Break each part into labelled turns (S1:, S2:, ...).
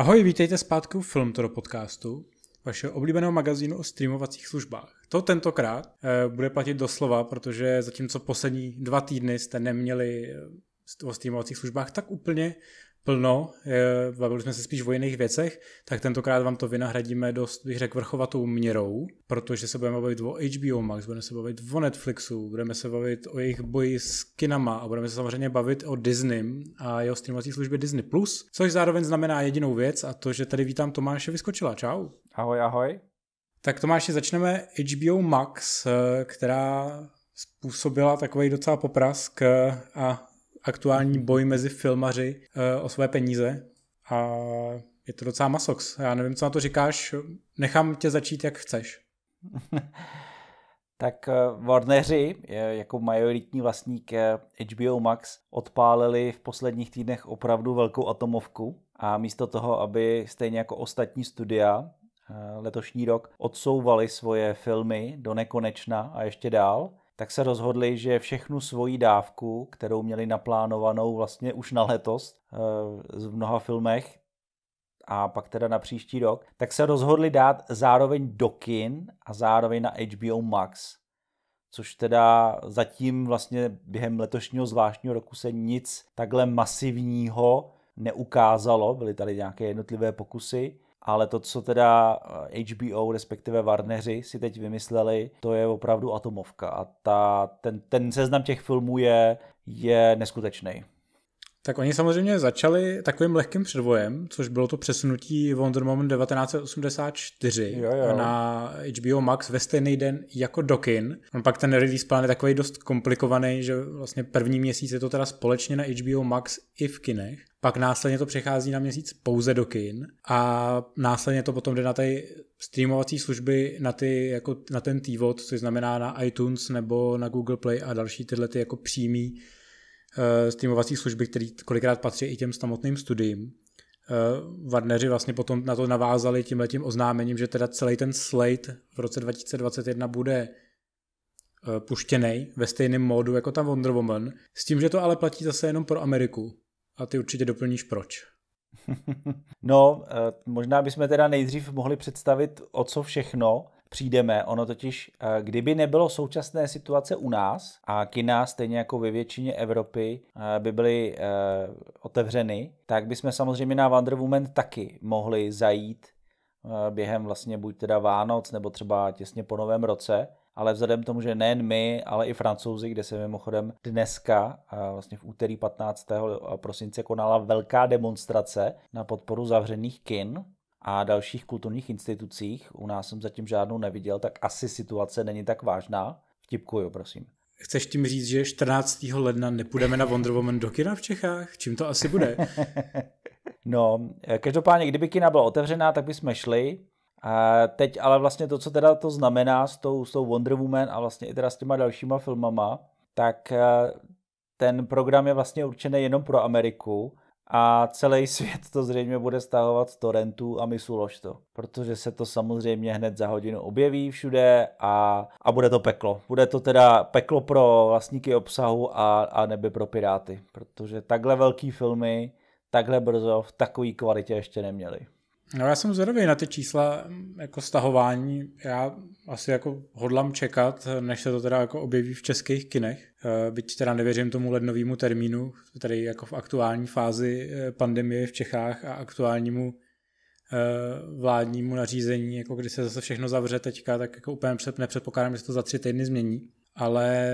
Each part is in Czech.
S1: Ahoj, vítejte zpátky u Filmtoro podcastu, vašeho oblíbeného magazínu o streamovacích službách. To tentokrát e, bude platit doslova, protože zatímco poslední dva týdny jste neměli eh, o streamovacích službách tak úplně plno, bavili jsme se spíš o jiných věcech, tak tentokrát vám to vynahradíme dost, bych řekl, vrchovatou měrou, protože se budeme bavit o HBO Max, budeme se bavit o Netflixu, budeme se bavit o jejich boji s kinama a budeme se samozřejmě bavit o Disney a jeho streamovací službě Disney+, Plus, což zároveň znamená jedinou věc a to, že tady vítám Tomáše Vyskočila. Čau. Ahoj, ahoj. Tak Tomáši, začneme HBO Max, eh, která způsobila takový docela poprask eh, a aktuální boj mezi filmaři eh, o své peníze a je to docela masox. Já nevím, co na to říkáš, nechám tě začít, jak chceš.
S2: tak eh, Warneri jako majoritní vlastník HBO eh, Max odpálili v posledních týdnech opravdu velkou atomovku a místo toho, aby stejně jako ostatní studia letošní rok odsouvali svoje filmy do nekonečna a ještě dál, tak se rozhodli, že všechnu svoji dávku, kterou měli naplánovanou vlastně už na letos eh, v mnoha filmech, a pak teda na příští rok, tak se rozhodli dát zároveň do kin a zároveň na HBO Max. Což teda zatím vlastně během letošního zvláštního roku se nic takhle masivního neukázalo, byly tady nějaké jednotlivé pokusy, ale to, co teda HBO, eh, respektive Warneri si teď vymysleli, to je opravdu atomovka a ta, ten, ten seznam těch filmů je, je neskutečný.
S1: Tak oni samozřejmě začali takovým lehkým předvojem, což bylo to přesunutí Wonder Woman 1984 jo, jo. na HBO Max ve stejný den jako Dokin. On pak ten release plán je takový dost komplikovaný, že vlastně první měsíc je to teda společně na HBO Max i v kinech pak následně to přechází na měsíc pouze do kin a následně to potom jde na ty streamovací služby, na, ty, jako, na ten tývod, což znamená na iTunes nebo na Google Play a další tyhle ty jako přímý uh, streamovací služby, které kolikrát patří i těm samotným studiím. Uh, eh, Warneri vlastně potom na to navázali tím oznámením, že teda celý ten slate v roce 2021 bude eh, puštěný ve stejném módu jako ta Wonder Woman, s tím, že to ale platí zase jenom pro Ameriku a ty určitě doplníš proč. No, eh, možná
S2: bychom teda nejdřív mohli představit, o co všechno přijdeme. Ono totiž, eh, kdyby nebylo současné situace u nás a kina, stejně jako ve většině Evropy, eh, by byly otevřeny, tak bychom samozřejmě na Wonder Woman taky mohli zajít během vlastně buď teda Vánoc nebo třeba těsně po novém roce ale vzhledem k tomu, že nejen my, ale i francouzi, kde se mimochodem dneska, vlastně v úterý 15. prosince, konala velká demonstrace na podporu zavřených kin, a dalších kulturních institucích. U nás jsem zatím žádnou neviděl, tak asi situace není tak vážná. Vtipkuju, prosím.
S1: Chceš tím říct, že 14. ledna nepůjdeme na Wonder Woman do kina v Čechách? Čím to asi bude? no, eh, každopádně, kdyby kina byla otevřená,
S2: tak bychom šli. A teď ale vlastně to, co teda to znamená s tou, s tou Wonder Woman a vlastně i teda s těma dalšíma filmama, tak eh, ten program je vlastně určený jenom pro Ameriku a celý svět to zřejmě bude stahovat z torrentů a misulož to, protože se to samozřejmě hned za hodinu objeví všude a, a bude to peklo. Bude to teda peklo pro vlastníky obsahu a, a nebe pro piráty, protože takhle velký filmy takhle brzo v takové kvalitě ještě neměli.
S1: No já jsem zvědavý na ty čísla jako stahování. Já asi jako hodlám čekat, než se to teda jako objeví v českých kinech. Eh, byť teda nevěřím tomu lednovému termínu, který jako v aktuální fázi eh, pandemie v Čechách a aktuálnímu eh, vládnímu nařízení, jako kdy se zase všechno zavře teďka, tak jako úplně nepředpokládám, že se to za tři týdny změní. Ale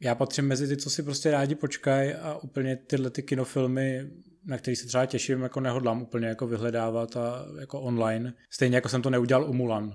S1: já patřím mezi ty, co si prostě rádi počkají a úplně tyhle ty kinofilmy na který se třeba těším, jako nehodlám úplně jako vyhledávat a jako online. Stejně jako jsem to neudělal u Mulan.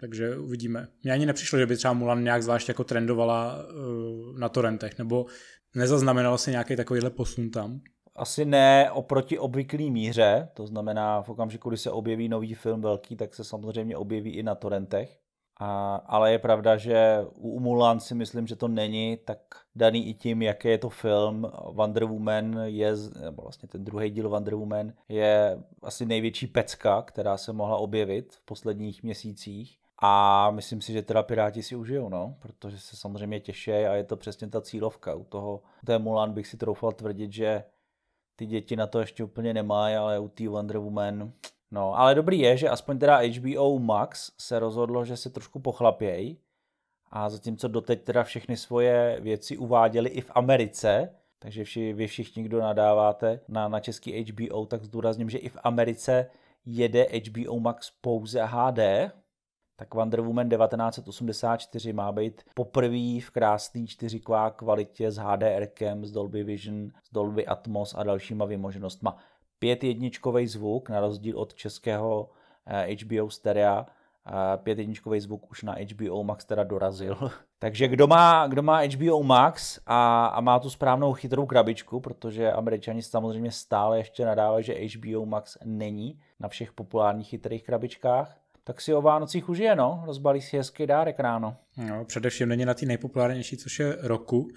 S1: Takže uvidíme. Mně ani nepřišlo, že by třeba Mulan nějak zvlášť jako trendovala uh, na torrentech, nebo nezaznamenalo se nějaký takovýhle posun tam.
S2: Asi ne oproti obvyklý míře, to znamená v okamžiku, kdy se objeví nový film velký, tak se samozřejmě objeví i na torrentech. A, ale je pravda, že u Mulan si myslím, že to není tak daný i tím, jaký je to film. Wonder Woman je, nebo vlastně ten druhý díl Wonder Woman je asi největší pecka, která se mohla objevit v posledních měsících. A myslím si, že teda Piráti si užijou, no, protože se samozřejmě těší a je to přesně ta cílovka. U toho u té Mulan bych si troufal tvrdit, že ty děti na to ještě úplně nemají, ale u té Wonder Woman No, ale dobrý je, že aspoň teda HBO Max se rozhodlo, že se trošku pochlapějí a zatímco doteď teda všechny svoje věci uváděli i v Americe, takže vši, vy všichni, kdo nadáváte na, na český HBO, tak zdůrazním, že i v Americe jede HBO Max pouze HD, tak Wonder Woman 1984 má být poprvé v krásný 4 kvalitě s HDRkem, s Dolby Vision, s Dolby Atmos a dalšíma vymoženostma pět jedničkový zvuk, na rozdíl od českého HBO eh, Stereo, eh, pět jedničkový zvuk už na HBO Max teda dorazil. Takže kdo má, kdo má HBO Max a, a má tu správnou chytrou krabičku, protože američani samozřejmě stále ještě nadávají, že HBO Max není na všech populárních chytrých krabičkách, tak si o Vánocích je, no. Rozbalí si hezký dárek ráno.
S1: No, především není na ty nejpopulárnější, což je roku,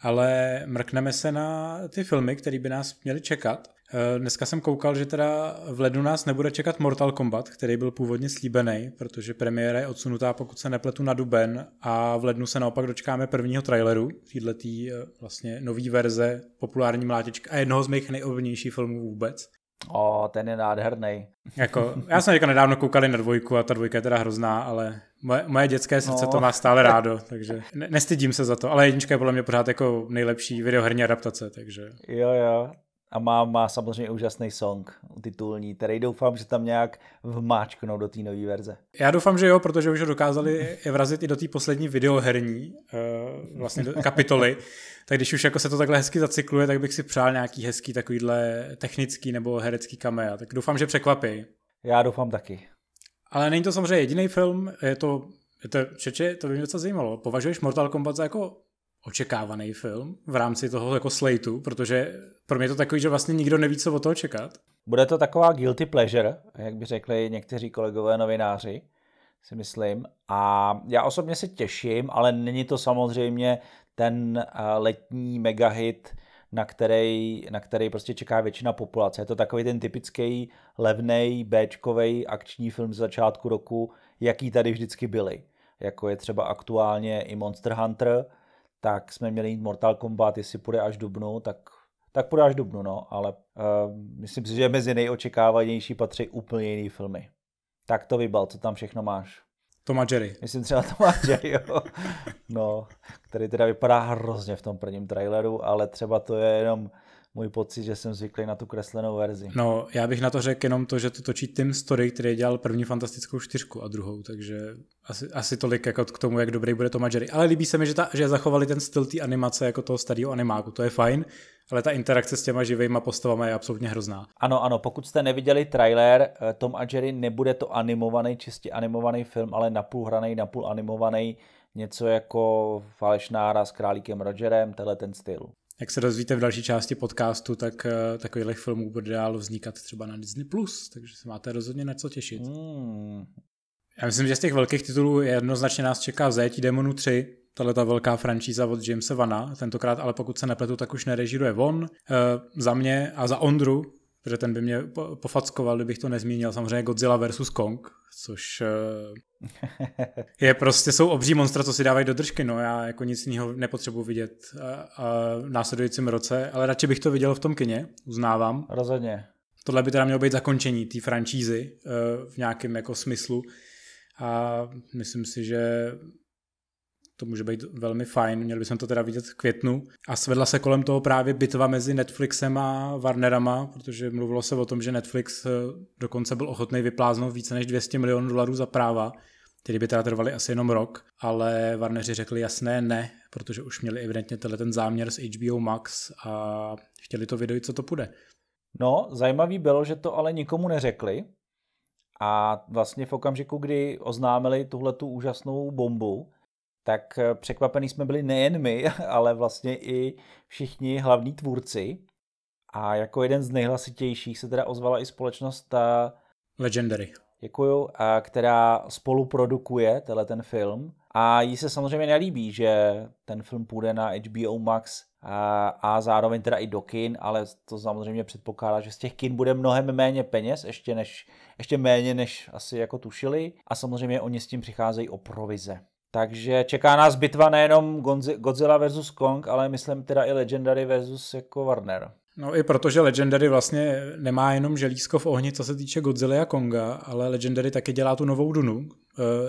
S1: ale mrkneme se na ty filmy, které by nás měly čekat. Eh, dneska jsem koukal, že teda v lednu nás nebude čekat Mortal Kombat, který byl původně slíbený, protože premiéra je odsunutá, pokud se nepletu, na duben a v lednu se naopak dočkáme prvního traileru týhletý eh, vlastně nový verze populární mlátička a jednoho z mých nejoblíbenějších filmů vůbec. O, ten je nádherný. Jako, já jsem říkal, nedávno koukali na dvojku a ta dvojka je teda hrozná, ale moje, moje dětské no. srdce no. to má stále rádo, takže ne, nestydím se za to, ale jednička je podle mě pořád jako nejlepší videoherní adaptace, takže.
S2: Jo, jo, a má, má samozřejmě úžasný song titulní, který doufám, že tam nějak vmáčknou do té nové verze.
S1: Já doufám, že jo, protože už ho dokázali vrazit i do té poslední videoherní uh, vlastně kapitoly, tak když už jako se to takhle hezky zacykluje, tak bych si přál nějaký hezký takovýhle technický nebo herecký kamera, tak doufám, že překvapí. Já doufám taky. Ale není to samozřejmě jediný film, je to, je to čeče, to by mě docela zajímalo. Považuješ Mortal Kombat za jako očekávaný film v rámci toho jako slejtu, protože pro mě je to takový, že vlastně nikdo neví, co o toho čekat. Bude to taková guilty pleasure, jak by řekli
S2: někteří kolegové novináři, si myslím. A já osobně se těším, ale není to samozřejmě ten eh, letní megahit, na který, na který prostě čeká většina populace. Je to takový ten typický levný b akční film z začátku roku, jaký tady vždycky byly. Jako je třeba aktuálně i Monster Hunter, tak jsme měli jít Mortal Kombat, jestli půjde až dubnu, tak tak půjde až dubnu, no, ale uh, myslím si, že mezi nejočekávanější patří úplně jiný filmy. Tak to vybal, co tam všechno máš. Toma Jerry. Myslím třeba Toma Jerry, jo. No, který teda vypadá hrozně v tom prvním traileru, ale třeba to je jenom můj pocit, že jsem zvyklý na tu kreslenou verzi.
S1: No, já bych na to řekl jenom to, že to točí Tim Story, který dělal první fantastickou čtyřku a druhou, takže asi, asi tolik jako k tomu, jak dobrý bude to Jerry. Ale líbí se mi, že, ta, že zachovali ten styl té animace jako toho starého animáku, to je fajn, ale ta interakce s těma živýma postavama je absolutně hrozná.
S2: Ano, ano, pokud jste neviděli trailer, eh, Tom a Jerry nebude to animovaný, čistě animovaný film, ale napůl hraný, napůl animovaný, něco jako falešná hra s králíkem Rogerem, tenhle ten styl
S1: jak se dozvíte v další části podcastu, tak eh, takových filmů bude dál vznikat třeba na Disney+, Plus, takže se máte rozhodně na co těšit. Mm. Já myslím, že z těch velkých titulů jednoznačně nás čeká Zajetí demonů 3, tahle ta velká franšíza od Jamesa Vana. Tentokrát ale pokud se nepletu, tak už nerežíruje on. E, za mě a za Ondru protože ten by mě pofackoval, kdybych to nezmínil. Samozřejmě Godzilla versus Kong, což eh, je prostě, jsou obří monstra, co si dávají do držky, no já jako nic jiného nepotřebuji vidět a, eh, eh, v následujícím roce, ale radši bych to viděl v tom kině, uznávám. Rozhodně. Tohle by teda mělo být zakončení té franšízy v nějakém jako smyslu a myslím si, že to může být velmi fajn, měli bychom to teda vidět v květnu. A svedla se kolem toho právě bitva mezi Netflixem a Warnerama, protože mluvilo se o tom, že Netflix eh, dokonce byl ochotný vypláznout více než 200 milionů dolarů za práva, který by teda trvaly asi jenom rok, ale Warneri řekli jasné ne, protože už měli evidentně tenhle ten záměr s HBO Max a chtěli to vidět, co to půjde. No, zajímavý bylo, že to ale nikomu neřekli a
S2: vlastně v okamžiku, kdy oznámili tuhle tu úžasnou bombu, tak eh, překvapený jsme byli nejen my, ale vlastně i všichni hlavní tvůrci. A jako jeden z nejhlasitějších se teda ozvala i společnost ta... Legendary. Děkuju, a která spoluprodukuje tenhle ten film. A jí se samozřejmě nelíbí, že ten film půjde na HBO Max a, a zároveň teda i do kin, ale to samozřejmě předpokládá, že z těch kin bude mnohem méně peněz, ještě, než, ještě méně než asi jako tušili. A samozřejmě oni s tím přicházejí o provize. Takže čeká nás bitva nejenom Godzilla versus Kong, ale myslím teda i Legendary versus jako Warner.
S1: No i protože Legendary vlastně nemá jenom želízko v ohni, co se týče Godzilla a Konga, ale Legendary taky dělá tu novou Dunu, uh,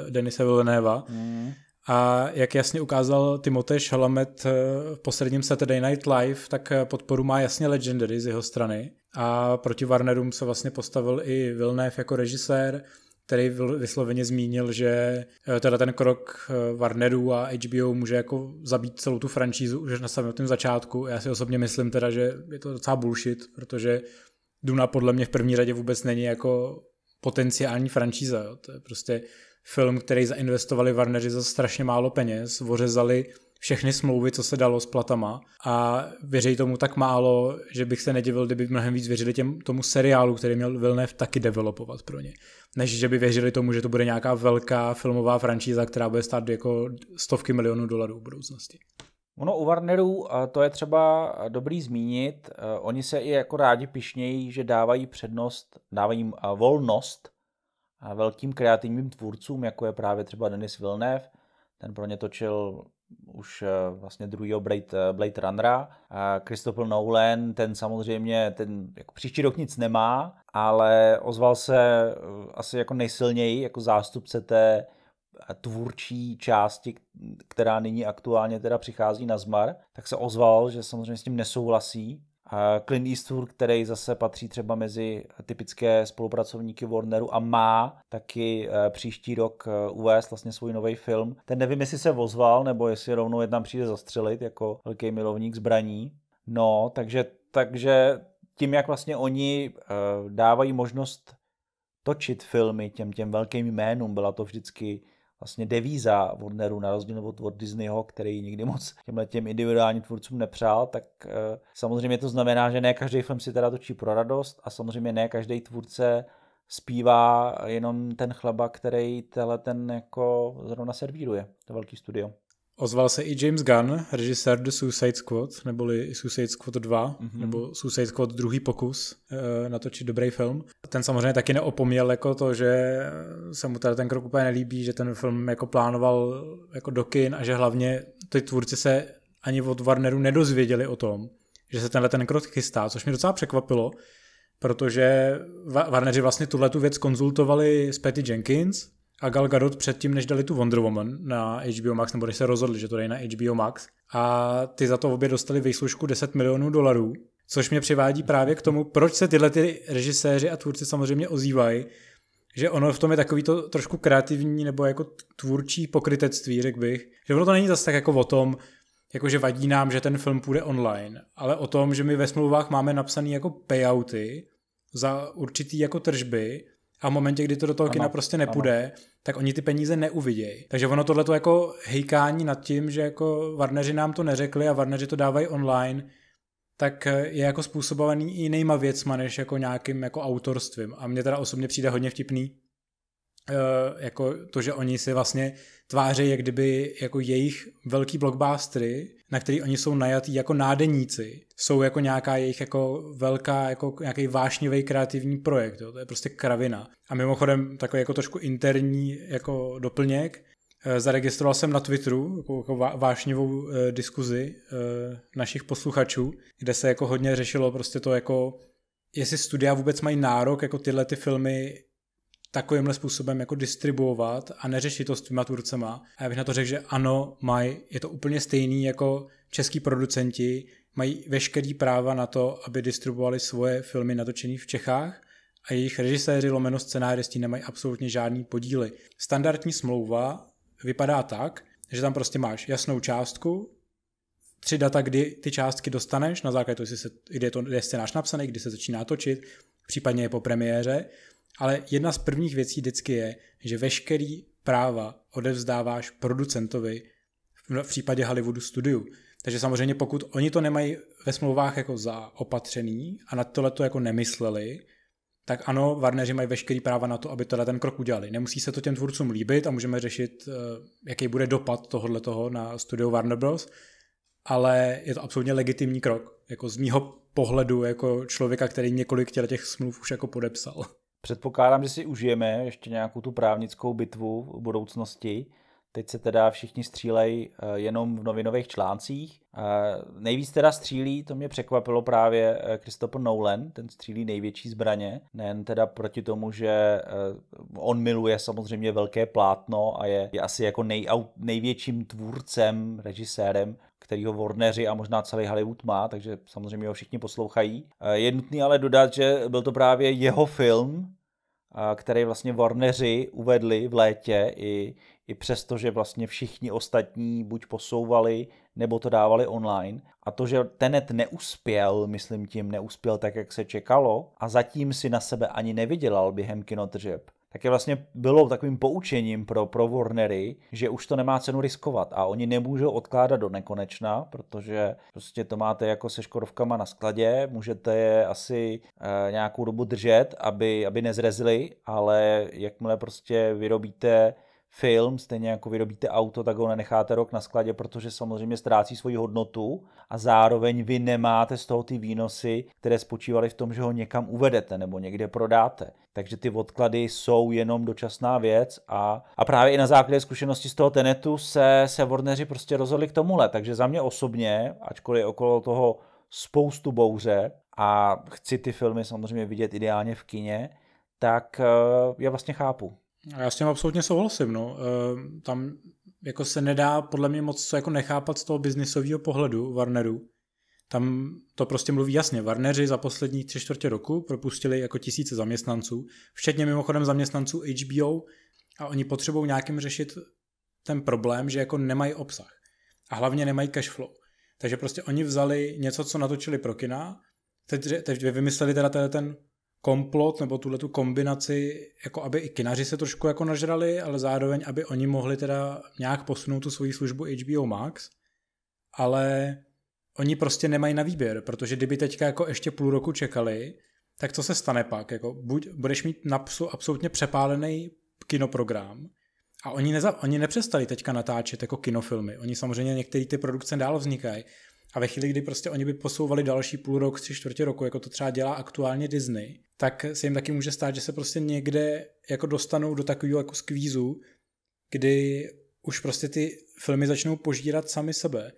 S1: Denise Villeneva. Mm. A jak jasně ukázal Timotej Chalamet eh, v posledním Saturday Night Live, tak eh, podporu má jasně Legendary z jeho strany. A proti Warnerům se vlastně postavil i Villeneuve jako režisér, který vysloveně zmínil, že eh, teda ten krok eh, Warneru a HBO může jako zabít celou tu franšízu už na samotném začátku. Já si osobně myslím teda, že je to docela bullshit, protože Duna podle mě v první řadě vůbec není jako potenciální franšíza. Jo. To je prostě film, který zainvestovali Warneri za strašně málo peněz, ořezali všechny smlouvy, co se dalo s platama a věří tomu tak málo, že bych se nedivil, kdyby mnohem víc věřili těm, tomu seriálu, který měl Vilnev taky developovat pro ně, než že by věřili tomu, že to bude nějaká velká filmová franšíza, která bude stát jako stovky milionů dolarů v budoucnosti.
S2: Ono u Warnerů, to je třeba dobrý zmínit, eh, oni se i jako rádi pišnějí, že dávají přednost, dávají eh, volnost eh, velkým kreativním tvůrcům, jako je právě třeba Denis Vilnev, ten pro ně točil už eh, vlastně druhýho Blade, eh, Blade Runnera. Christopher Nolan, ten samozřejmě, ten jako příští rok nic nemá, ale ozval se eh, asi jako nejsilněji jako zástupce té tvůrčí části, která nyní aktuálně teda přichází na zmar, tak se ozval, že samozřejmě s tím nesouhlasí, Eh, Clint Eastwood, který zase patří třeba mezi typické spolupracovníky Warneru a má taky eh, příští rok eh, uvést vlastně svůj nový film. Ten nevím, jestli se vozval, nebo jestli rovnou je tam přijde zastřelit jako velký milovník zbraní. No, takže, takže tím, jak vlastně oni dávají možnost točit filmy těm, těm velkým jménům, byla to vždycky vlastně devíza Warneru na rozdíl od, od Disneyho, který nikdy moc těmhle těm individuálním tvůrcům nepřál, tak e, samozřejmě to znamená, že ne každý film si teda točí pro radost a samozřejmě ne každý tvůrce zpívá jenom ten chleba, který tenhle ten jako zrovna servíruje, to velký studio.
S1: Ozval se i James Gunn, režisér The Suicide Squad, neboli Suicide Squad 2, mm-hmm. nebo Suicide Squad druhý pokus e, natočit dobrý film. Ten samozřejmě taky neopomněl jako to, že se mu tady ten krok úplně nelíbí, že ten film jako plánoval jako do kin a že hlavně ty tvůrci se ani od Warneru nedozvěděli o tom, že se tenhle ten krok chystá, což mě docela překvapilo, protože Warneri vlastně tuhle tu věc konzultovali s Patty Jenkins, a Gal Gadot předtím, než dali tu Wonder Woman na HBO Max, nebo než se rozhodli, že to dají na HBO Max. A ty za to obě dostali výslužku 10 milionů dolarů, což mě přivádí právě k tomu, proč se tyhle ty režiséři a tvůrci samozřejmě ozývají, že ono v tom je takový to trošku kreativní nebo jako tvůrčí pokrytectví, řekl bych. Že ono to není zase tak jako o tom, jakože vadí nám, že ten film půjde online, ale o tom, že my ve smlouvách máme napsané jako payouty za určitý jako tržby, a v momentě, kdy to do toho ano, kina prostě nepůjde, ano. tak oni ty peníze neuvidějí. Takže ono tohle to jako hejkání nad tím, že jako Varneři nám to neřekli a Varneři to dávají online, tak je jako způsobovaný jinýma věcma než jako nějakým jako autorstvím. A mně teda osobně přijde hodně vtipný, Eh, jako to, že oni si vlastně tváří, jak kdyby jako jejich velký blockbustery, na který oni jsou najatí jako nádeníci, jsou jako nějaká jejich jako velká, jako nějaký vášnivý kreativní projekt, jo? to je prostě kravina. A mimochodem takový jako trošku interní jako doplněk, eh, zaregistroval jsem na Twitteru jako, jako vášnivou eh, diskuzi eh, našich posluchačů, kde se jako hodně řešilo prostě to jako jestli studia vůbec mají nárok jako tyhle ty filmy takovýmhle způsobem jako distribuovat a neřešit to s tvýma tvůrcema. A já bych na to řekl, že ano, mají, je to úplně stejný jako český producenti, mají veškerý práva na to, aby distribuovali svoje filmy natočené v Čechách a jejich režiséři lomeno scenáristi nemají absolutně žádný podíly. Standardní smlouva vypadá tak, že tam prostě máš jasnou částku, tři data, kdy ty částky dostaneš, na základě toho, kdy je to, je scénář napsaný, kdy se začíná točit, případně je po premiéře ale jedna z prvních věcí vždycky je, že veškerý práva odevzdáváš producentovi v případě Hollywoodu studiu. Takže samozřejmě pokud oni to nemají ve smlouvách jako zaopatřený a na tohle to jako nemysleli, tak ano, Warneri mají veškerý práva na to, aby tohle ten krok udělali. Nemusí se to těm tvůrcům líbit a můžeme řešit, eh, jaký bude dopad tohohle toho na studio Warner Bros., ale je to absolutně legitimní krok, jako z mýho pohledu, jako člověka, který několik těch smluv už jako podepsal. Předpokládám, že si užijeme ještě
S2: nějakou tu právnickou bitvu v budoucnosti. Teď se teda všichni střílejí eh, jenom v novinových článcích. Eh, nejvíc teda střílí, to mě překvapilo právě eh, Christopher Nolan, ten střílí největší zbraně, nejen teda proti tomu, že on miluje samozřejmě velké plátno a je, je asi jako nej, největším tvůrcem, režisérem který ho Warneri a možná celý Hollywood má, takže samozřejmě ho všichni poslouchají. Eh, je nutný ale dodat, že byl to právě jeho film, eh, který vlastně Warneri uvedli v létě i, i přesto, že vlastně všichni ostatní buď posouvali, nebo to dávali online. A to, že Tenet neuspěl, myslím tím, neuspěl tak, jak se čekalo a zatím si na sebe ani nevydělal během kinotržeb, tak je vlastně bylo takovým poučením pro, pro Warnery, že už to nemá cenu riskovat a oni nemůžou odkládat do nekonečna, protože prostě to máte jako se škodovkama na skladě, můžete je asi e, nějakou dobu držet, aby, aby nezrezli, ale jakmile prostě vyrobíte film, stejně jako vyrobíte auto, tak ho nenecháte rok na skladě, protože samozřejmě ztrácí svoji hodnotu a zároveň vy nemáte z toho ty výnosy, které spočívaly v tom, že ho někam uvedete nebo někde prodáte. Takže ty odklady jsou jenom dočasná věc a, a právě i na základě zkušenosti z toho tenetu se, se Warneri prostě rozhodli k tomuhle. Takže za mě osobně, ačkoliv okolo toho spoustu bouře a chci ty filmy samozřejmě vidět ideálně v kině, tak eh, já vlastně chápu.
S1: Já s tím absolutně souhlasím. No. E, tam jako se nedá podle mě moc co jako nechápat z toho biznisového pohledu Warneru. Tam to prostě mluví jasně. Warneri za poslední tři čtvrtě roku propustili jako tisíce zaměstnanců, včetně mimochodem zaměstnanců HBO a oni potřebují nějakým řešit ten problém, že jako nemají obsah a hlavně nemají cash flow. Takže prostě oni vzali něco, co natočili pro kina, teď, teď vymysleli teda ten komplot nebo tuhle tu kombinaci, jako aby i kinaři se trošku jako nažrali, ale zároveň, aby oni mohli teda nějak posunout tu svoji službu HBO Max, ale oni prostě nemají na výběr, protože kdyby teďka jako ještě půl roku čekali, tak co se stane pak? Jako buď budeš mít na psu absolutně přepálený kinoprogram a oni, neza, oni nepřestali teďka natáčet jako kinofilmy. Oni samozřejmě některé ty produkce dál vznikají, a ve chvíli, kdy prostě oni by posouvali další půl rok, tři čtvrtě roku, jako to třeba dělá aktuálně Disney, tak se jim taky může stát, že se prostě někde jako dostanou do takového jako skvízu, kdy už prostě ty filmy začnou požírat sami sebe.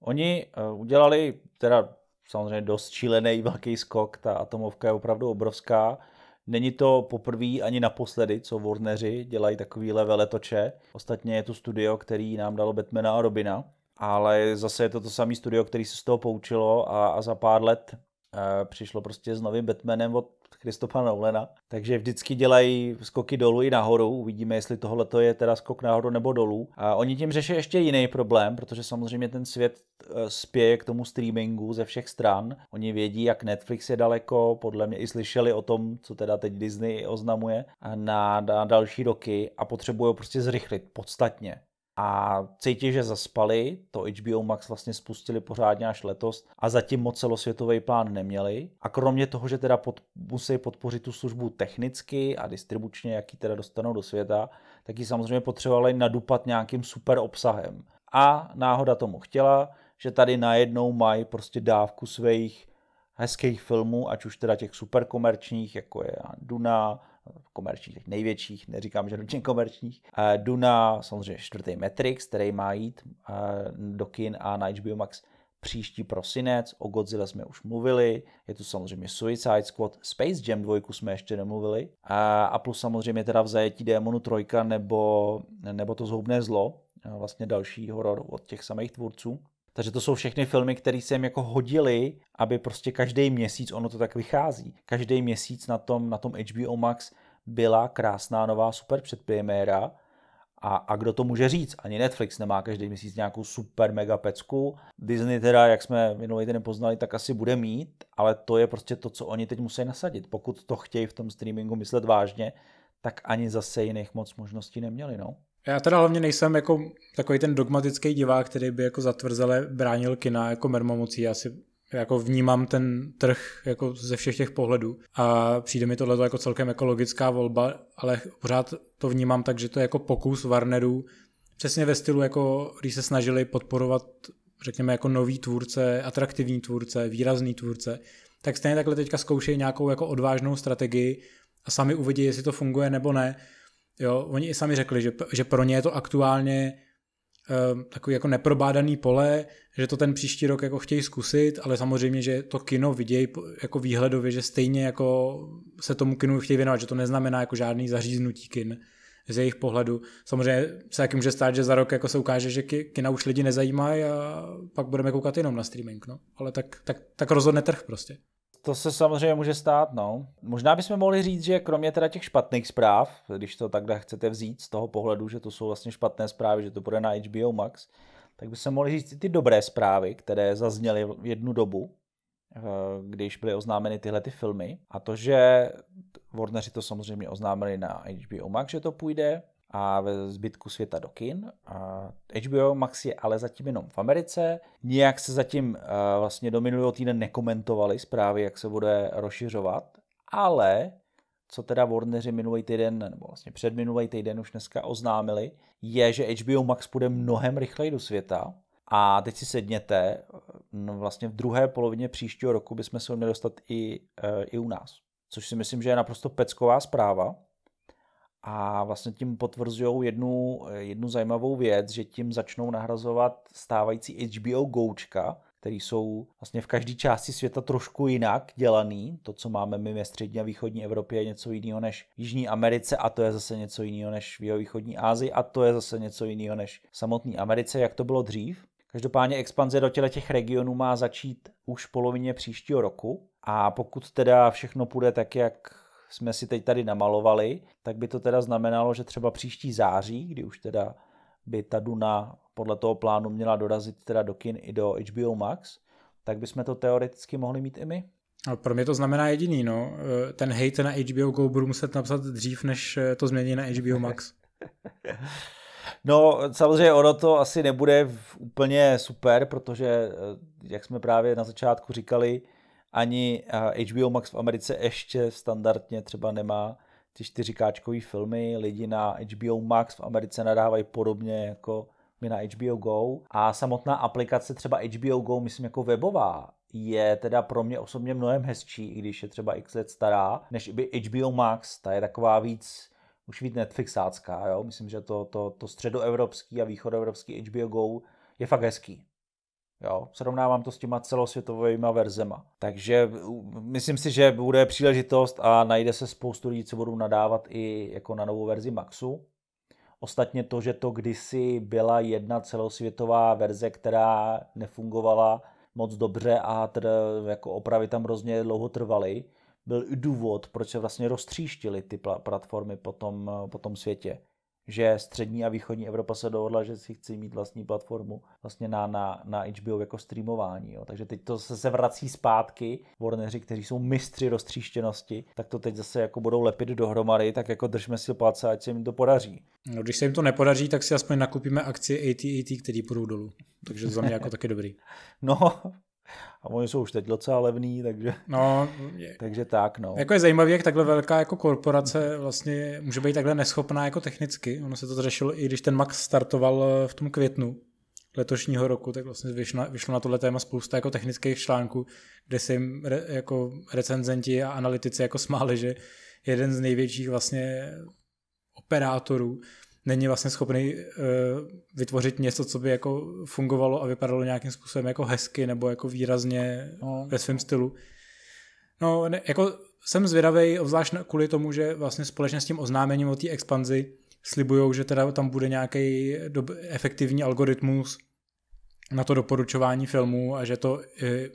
S2: Oni uh, udělali teda samozřejmě dost šílený velký skok, ta atomovka je opravdu obrovská. Není to poprvé ani naposledy, co Warneri dělají takovýhle veletoče. Ostatně je to studio, který nám dalo Batmana a Robina, ale zase je to to samé studio, který se z toho poučilo a, a za pár let uh, přišlo prostě s novým Batmanem od Kristofa Noulena. Takže vždycky dělají skoky dolů i nahoru. Uvidíme, jestli tohle je teda skok nahoru nebo dolů. A oni tím řeší ještě jiný problém, protože samozřejmě ten svět eh, spěje k tomu streamingu ze všech stran. Oni vědí, jak Netflix je daleko, podle mě i slyšeli o tom, co teda teď Disney oznamuje na, na další roky a potřebují prostě zrychlit podstatně a cítí, že zaspali, to HBO Max vlastně spustili pořádně až letos a zatím moc celosvětový plán neměli. A kromě toho, že teda pod, musí podpořit tu službu technicky a distribučně, jaký teda dostanou do světa, tak ji samozřejmě potřebovali nadupat nějakým super obsahem. A náhoda tomu chtěla, že tady najednou mají prostě dávku svých hezkých filmů, ať už teda těch superkomerčních, jako je Duna, komerčních, těch největších, neříkám, že ručně komerčních. Eh, Duna, samozřejmě čtvrtý Matrix, který má jít eh, do kin a na HBO Max příští prosinec, o Godzilla jsme už mluvili, je tu samozřejmě Suicide Squad, Space Jam 2 jsme ještě nemluvili a, eh, a plus samozřejmě teda v zajetí Démonu 3 nebo, nebo to zhoubné zlo, vlastně další horor od těch samých tvůrců. Takže to jsou všechny filmy, které se jim jako hodili, aby prostě každý měsíc, ono to tak vychází, každý měsíc na tom, na tom HBO Max byla krásná nová super předpěméra. A, a kdo to může říct? Ani Netflix nemá každý měsíc nějakou super mega pecku. Disney teda, jak jsme minulý týden poznali, tak asi bude mít, ale to je prostě to, co oni teď musí nasadit. Pokud to chtějí v tom streamingu myslet vážně, tak ani zase jiných moc možností neměli, no.
S1: Já teda hlavně nejsem jako takový ten dogmatický divák, který by jako zatvrzele bránil kina jako mermomocí. Já si jako vnímám ten trh jako ze všech těch pohledů a přijde mi tohle jako celkem ekologická volba, ale pořád to vnímám tak, že to je jako pokus Warnerů přesně ve stylu, jako když se snažili podporovat řekněme jako nový tvůrce, atraktivní tvůrce, výrazný tvůrce, tak stejně takhle teďka zkoušejí nějakou jako odvážnou strategii a sami uvidí, jestli to funguje nebo ne. Jo, oni i sami řekli, že, že pro ně je to aktuálně um, takový jako neprobádaný pole, že to ten příští rok jako chtějí zkusit, ale samozřejmě, že to kino vidějí jako výhledově, že stejně jako se tomu kinu chtějí věnovat, že to neznamená jako žádný zaříznutí kin z jejich pohledu. Samozřejmě se taky může stát, že za rok jako se ukáže, že kina už lidi nezajímají a pak budeme koukat jenom na streaming, no. Ale tak, tak, tak rozhodne trh prostě. To se
S2: samozřejmě může stát, no. Možná bychom mohli říct, že kromě teda těch špatných zpráv, když to takhle chcete vzít z toho pohledu, že to jsou vlastně špatné zprávy, že to bude na HBO Max, tak bychom mohli říct i ty dobré zprávy, které zazněly v jednu dobu, eh, když byly oznámeny tyhle ty filmy. A to, že Warneri to samozřejmě oznámili na HBO Max, že to půjde, a ve zbytku světa do kin. A HBO Max je ale zatím jenom v Americe. Nijak se zatím eh, vlastně do minulého týdne nekomentovali zprávy, jak se bude rozšiřovat, ale co teda Warneri minulý týden, nebo vlastně před minulý týden už dneska oznámili, je, že HBO Max půjde mnohem rychleji do světa. A teď si sedněte, no vlastně v druhé polovině příštího roku bychom se měli dostat i, eh, i u nás. Což si myslím, že je naprosto pecková zpráva, a vlastně tím potvrzují jednu, jednu zajímavou věc, že tím začnou nahrazovat stávající HBO Gočka, který jsou vlastně v každé části světa trošku jinak dělaný. To, co máme my ve střední a východní Evropě, je něco jiného než v Jižní Americe a to je zase něco jiného než v jeho východní Ázii a to je zase něco jiného než v samotné Americe, jak to bylo dřív. Každopádně expanze do těle těch regionů má začít už v polovině příštího roku a pokud teda všechno půjde tak, jak jsme si teď tady namalovali, tak by to teda znamenalo, že třeba příští září, kdy už teda by ta Duna podle toho plánu měla dorazit teda do kin i do HBO Max, tak bychom to teoreticky mohli mít i my.
S1: A pro mě to znamená jediný, no. E, ten hate na HBO Go budu muset napsat dřív, než e, to změní na HBO Max.
S2: No, samozřejmě ono to asi nebude úplně super, protože, e, jak jsme právě na začátku říkali, ani HBO eh, Max v Americe ještě standardně třeba nemá ty čtyřikáčkový filmy. Lidi na HBO Max v Americe nadávají podobně jako my na HBO Go. A samotná aplikace třeba HBO Go, myslím jako webová, je teda pro mě osobně mnohem hezčí, i když je třeba x let stará, než by HBO Max. Ta je taková víc už víc Netflixácká, jo? myslím, že to, to, to středoevropský a východoevropský HBO Go je fakt hezký. Jo, srovnávám to s těma celosvětovými verzema. Takže myslím si, že bude příležitost a najde se spoustu lidí, co budou nadávat i jako na novou verzi Maxu. Ostatně to, že to kdysi byla jedna celosvětová verze, která nefungovala moc dobře a tr, jako opravy tam hrozně dlouho trvaly, byl i důvod, proč se vlastně roztříštily ty platformy po tom, po tom světě že střední a východní Evropa se dohodla, že si chce mít vlastní platformu vlastně na, na, na HBO jako streamování. Jo. Takže teď to se, se vrací zpátky. Warneri, kteří jsou mistři roztříštěnosti, tak to teď zase jako budou lepit dohromady, tak jako držme si palce, ať se jim to
S1: podaří. No, když se jim to nepodaří, tak si aspoň nakupíme akcie AT&T, které půjdou dolů. Takže to za mě jako taky dobrý.
S2: No, a oni jsou už
S1: teď docela levný, takže, no,
S2: takže tak. No. Jako je
S1: zajímavé, jak takhle velká jako korporace vlastně může být takhle neschopná jako technicky. Ono se to řešilo i když ten Max startoval eh, v tom květnu letošního roku, tak vlastně vyšlo, vyšlo na tohle téma spousta jako technických článků, kde si jim re, jako recenzenti a analytici jako smáli, že jeden z největších vlastně operátorů není vlastně schopný uh, vytvořit něco, co by jako fungovalo a vypadalo nějakým způsobem jako hezky nebo jako výrazně no. ve svém stylu. No, ne, jako jsem zvědavý, obzvlášť kvůli tomu, že vlastně společně s tím oznámením o té expanzi slibujou, že teda tam bude nějaký dob- efektivní algoritmus na to doporučování filmů a že to eh,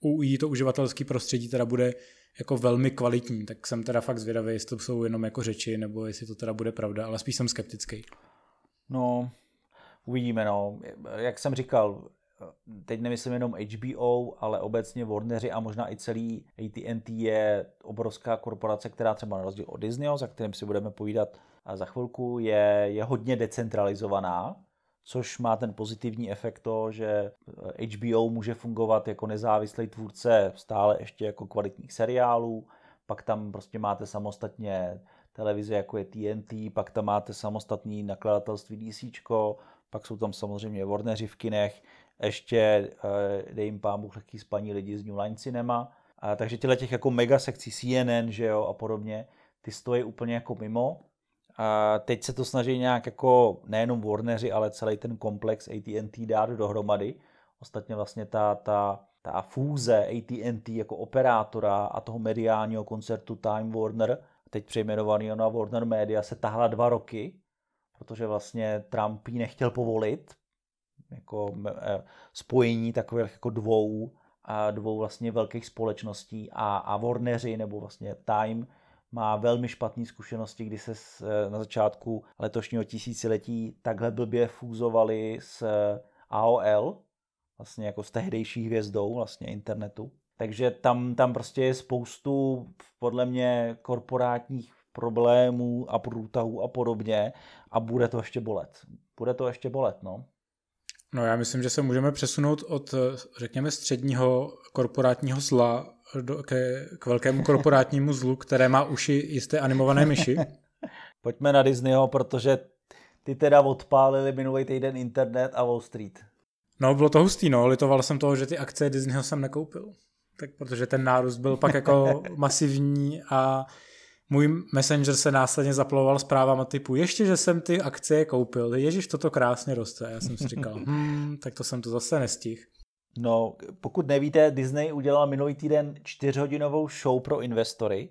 S1: UI, to uživatelské prostředí teda bude jako velmi kvalitní, tak jsem teda fakt zvědavý, jestli to jsou jenom jako řeči, nebo jestli to teda bude pravda, ale spíš jsem skeptický.
S2: No, uvidíme, no. Jak jsem říkal, teď nemyslím jenom HBO, ale obecně Warneri a možná i celý AT&T je obrovská korporace, která třeba na rozdíl od Disneyho, za kterým si budeme povídat za chvilku, je, je hodně decentralizovaná což má ten pozitivní efekt to, že HBO eh, může fungovat jako nezávislý tvůrce stále ještě jako kvalitních seriálů, pak tam prostě máte samostatně televize jako je TNT, pak tam máte samostatný nakladatelství DC, pak jsou tam samozřejmě Warneri v kinech, ještě eh, dej jim pán Bůh taky spaní lidi z New Line Cinema, a, takže těle těch jako mega sekcí CNN, že jo, a podobně, ty stojí úplně jako mimo a teď se to snaží nějak jako nejenom Warneri, ale celý ten komplex AT&T dát dohromady. Ostatně vlastně ta, ta, ta fůze AT&T jako operátora a toho mediálního koncertu Time Warner, teď přejmenovaný na Warner Media, se tahla dva roky, protože vlastně Trump ji nechtěl povolit, jako eh, spojení takových jako dvou, dvou vlastně velkých společností a, a Warneri nebo vlastně Time má velmi špatné zkušenosti, kdy se eh, na začátku letošního tisíciletí takhle blbě fúzovali s eh, AOL, vlastně jako s tehdejší hvězdou vlastně internetu. Takže tam, tam prostě je spoustu podle mě korporátních problémů a průtahů a podobně
S1: a bude to ještě bolet.
S2: Bude to ještě bolet, no.
S1: No já myslím, že se můžeme přesunout od, eh, řekněme, středního korporátního zla do, ke, k velkému korporátnímu zlu, které má uši jisté animované myši. Pojďme na Disneyho, protože
S2: ty teda odpálili minulý týden internet a Wall Street.
S1: No, bylo to hustý, no. Litoval jsem toho, že ty akce Disneyho jsem nekoupil. Tak protože ten nárůst byl pak jako masivní a můj messenger se následně zaploval zprávama typu, ještě, že jsem ty akcie koupil, ježiš, toto krásně roste. Já jsem si říkal, hm, tak to jsem to zase nestih. No, pokud nevíte, Disney udělal minulý týden čtyřhodinovou
S2: show pro investory,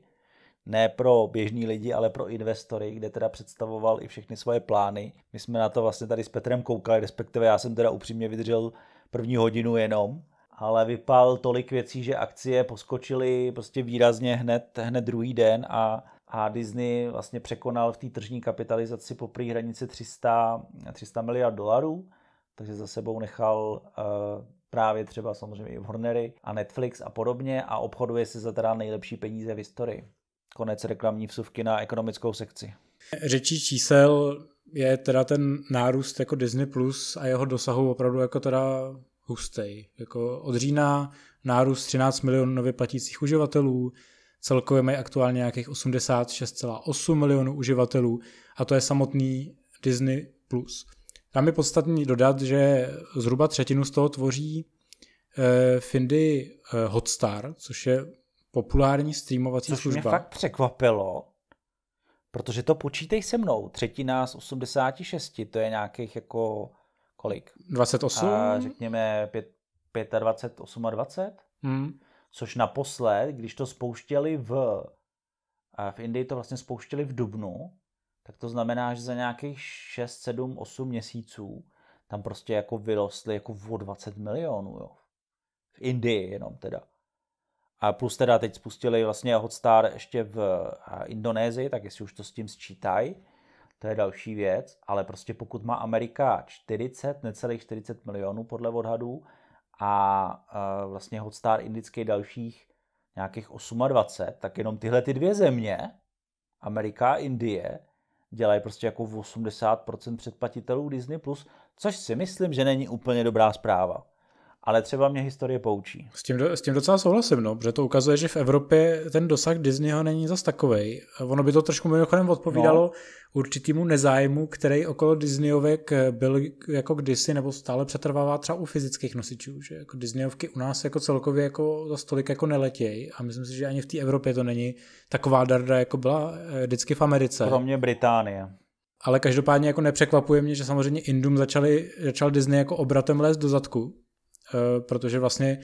S2: ne pro běžní lidi, ale pro investory, kde teda představoval i všechny svoje plány. My jsme na to vlastně tady s Petrem koukali, respektive já jsem teda upřímně vydržel první hodinu jenom, ale vypal tolik věcí, že akcie poskočily prostě výrazně hned, hned druhý den a, a Disney vlastně překonal v té tržní kapitalizaci po hranici 300, 300 miliard dolarů, takže za sebou nechal uh, právě třeba samozřejmě i v Hornery a Netflix a podobně a obchoduje se za teda nejlepší peníze v historii. Konec reklamní vsuvky na ekonomickou sekci.
S1: Řečí čísel je teda ten nárůst jako Disney Plus a jeho dosahu opravdu jako teda hustej. Jako od října nárůst 13 milionů nově platících uživatelů, celkově mají aktuálně nějakých 86,8 milionů uživatelů a to je samotný Disney Plus. Tam je podstatný dodat, že zhruba třetinu z toho tvoří e, Findy e, Hotstar, což je populární streamovací což služba. Což mě fakt překvapilo, protože to počítej se mnou,
S2: třetina z 86, to je nějakých jako kolik?
S1: 28? A
S2: řekněme 5, 25, 28. 20? Hmm. Což naposled, když to spouštěli v, v Indii to vlastně spouštěli v Dubnu, tak to znamená, že za nějakých 6, 7, 8 měsíců tam prostě jako vyrostly jako o 20 milionů, jo. V Indii jenom teda. A plus teda teď spustili vlastně Hotstar ještě v Indonésii, tak jestli už to s tím sčítají, to je další věc, ale prostě pokud má Amerika 40, necelých 40 milionů podle odhadů a vlastně Hotstar indický dalších nějakých 28, tak jenom tyhle ty dvě země, Amerika a Indie, dělají prostě jako 80% předplatitelů Disney+, což si myslím, že není úplně dobrá zpráva ale třeba mě historie poučí.
S1: S tím, s tím docela souhlasím, no, protože to ukazuje, že v Evropě ten dosah Disneyho není zas takovej. Ono by to trošku mimochodem odpovídalo no. určitýmu nezájmu, který okolo Disneyovek byl jako kdysi nebo stále přetrvává třeba u fyzických nosičů, že jako Disneyovky u nás jako celkově jako za stolik jako neletějí a myslím si, že ani v té Evropě to není taková darda, jako byla eh, vždycky v Americe. Pro
S2: mě Británie.
S1: Ale každopádně jako nepřekvapuje mě, že samozřejmě Indum začali, začal Disney jako obratem lézt do zadku, Eh, protože vlastně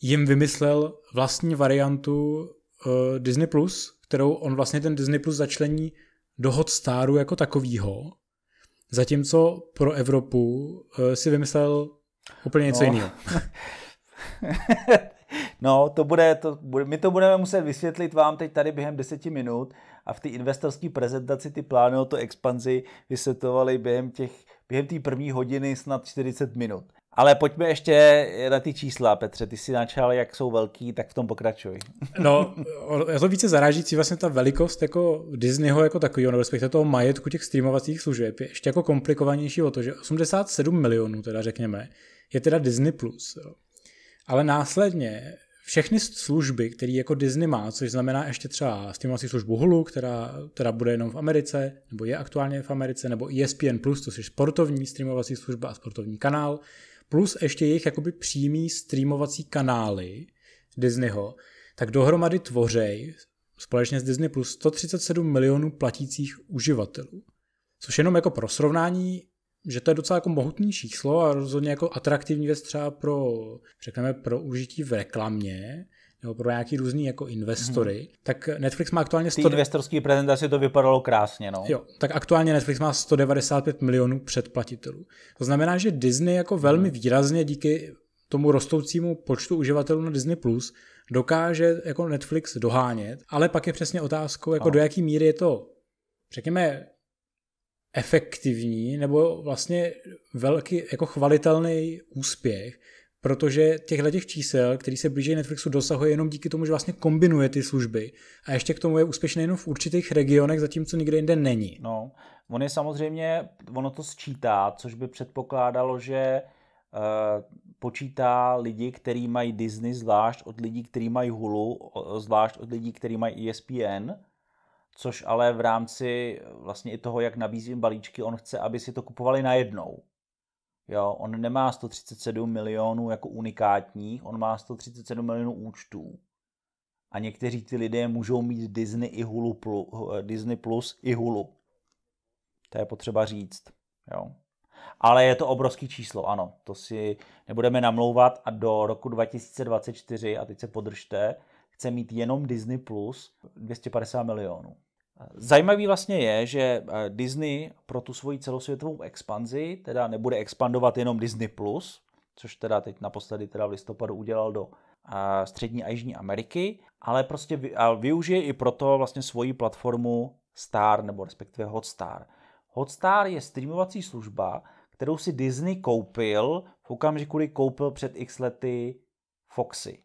S1: jim vymyslel vlastní variantu eh, Disney+, Plus, kterou on vlastně ten Disney Plus začlení do Hotstaru jako takovýho, zatímco pro Evropu eh, si vymyslel úplně něco no. jiného.
S2: no, to bude, to, my to budeme muset vysvětlit vám teď tady během deseti minut a v té investorské prezentaci ty plány o to expanzi vysvětlovali během těch během té první hodiny snad 40 minut. Ale pojďme ještě na ty čísla, Petře, ty si začal, jak jsou velký, tak v tom pokračuj.
S1: No, je to více zarážící vlastně ta velikost jako Disneyho jako takového, nebo respektive toho majetku těch streamovacích služeb je ještě jako komplikovanější o to, že 87 milionů teda řekněme, je teda Disney+. Plus, Ale následně všechny služby, které jako Disney má, což znamená ještě třeba streamovací službu Hulu, která teda bude jenom v Americe, nebo je aktuálně v Americe, nebo ESPN+, což je sportovní streamovací služba a sportovní kanál, plus ještě jejich jakoby přímý streamovací kanály Disneyho, tak dohromady tvořej společně s Disney Plus 137 milionů platících uživatelů. Což jenom jako pro srovnání, že to je docela jako mohutný číslo a rozhodně jako atraktivní věc třeba pro, řekneme, pro užití v reklamě, nebo pro nějaký různý jako investory, hmm. tak Netflix má aktuálně... 100... Ty
S2: investorský prezentaci to vypadalo krásně, no. Jo,
S1: tak aktuálně Netflix má 195 milionů předplatitelů. To znamená, že Disney jako velmi hmm. výrazně díky tomu rostoucímu počtu uživatelů na Disney+, Plus dokáže jako Netflix dohánět, ale pak je přesně otázkou, jako no. do jaký míry je to, řekněme, efektivní nebo vlastně velký, jako chvalitelný úspěch, protože těchto těch čísel, který se blíží Netflixu, dosahuje jenom díky tomu, že vlastně kombinuje ty služby. A ještě k tomu je úspěšný jenom v určitých regionech, zatímco nikde jinde není. No, on je
S2: samozřejmě, ono to sčítá, což by předpokládalo, že eh, počítá lidi, kteří mají Disney, zvlášť od lidí, kteří mají Hulu, zvlášť od lidí, kteří mají ESPN, což ale v rámci eh, vlastně i toho, jak nabízím balíčky, on chce, aby si to kupovali najednou. Jo, on nemá 137 milionů jako unikátních, on má 137 milionů účtů. A někteří ty lidé můžou mít Disney, i Hulu plus, Disney Plus i Hulu. To je potřeba říct. Jo. Ale je to obrovský číslo, ano. To si nebudeme namlouvat a do roku 2024, a teď se podržte, chce mít jenom Disney Plus 250 milionů. Zajímavý vlastně je, že eh, Disney pro tu svoji celosvětovou expanzi teda nebude expandovat jenom Disney+, Plus, což teda teď naposledy teda v listopadu udělal do eh, střední a jižní Ameriky, ale prostě a využije i proto vlastně svoji platformu Star nebo respektive Hotstar. Hotstar je streamovací služba, kterou si Disney koupil v okamžiku, kdy koupil před x lety Foxy.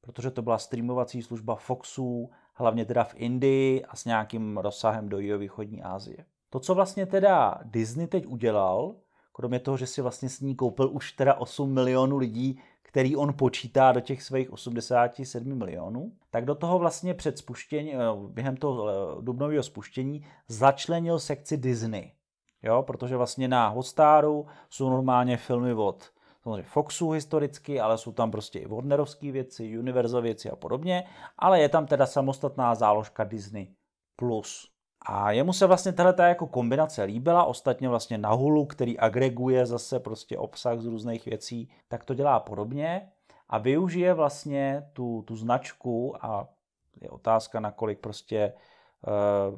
S2: Protože to byla streamovací služba Foxů, hlavně teda v Indii a s nějakým rozsahem do jihovýchodní Asie. To, co vlastně teda Disney teď udělal, kromě toho, že si vlastně s ní koupil už teda 8 milionů lidí, který on počítá do těch svých 87 milionů, tak do toho vlastně před spuštění, eh, během toho eh, dubnového spuštění začlenil sekci Disney. Jo, protože vlastně na hotstaru jsou normálně filmy od samozřejmě Foxů historicky, ale jsou tam prostě i Warnerovské věci, Universal věci a podobně, ale je tam teda samostatná záložka Disney+. Plus. A jemu se vlastně tahle jako kombinace líbila, ostatně vlastně na Hulu, který agreguje zase prostě obsah z různých věcí, tak to dělá podobně a využije vlastně tu, tu značku a je otázka, nakolik prostě eh,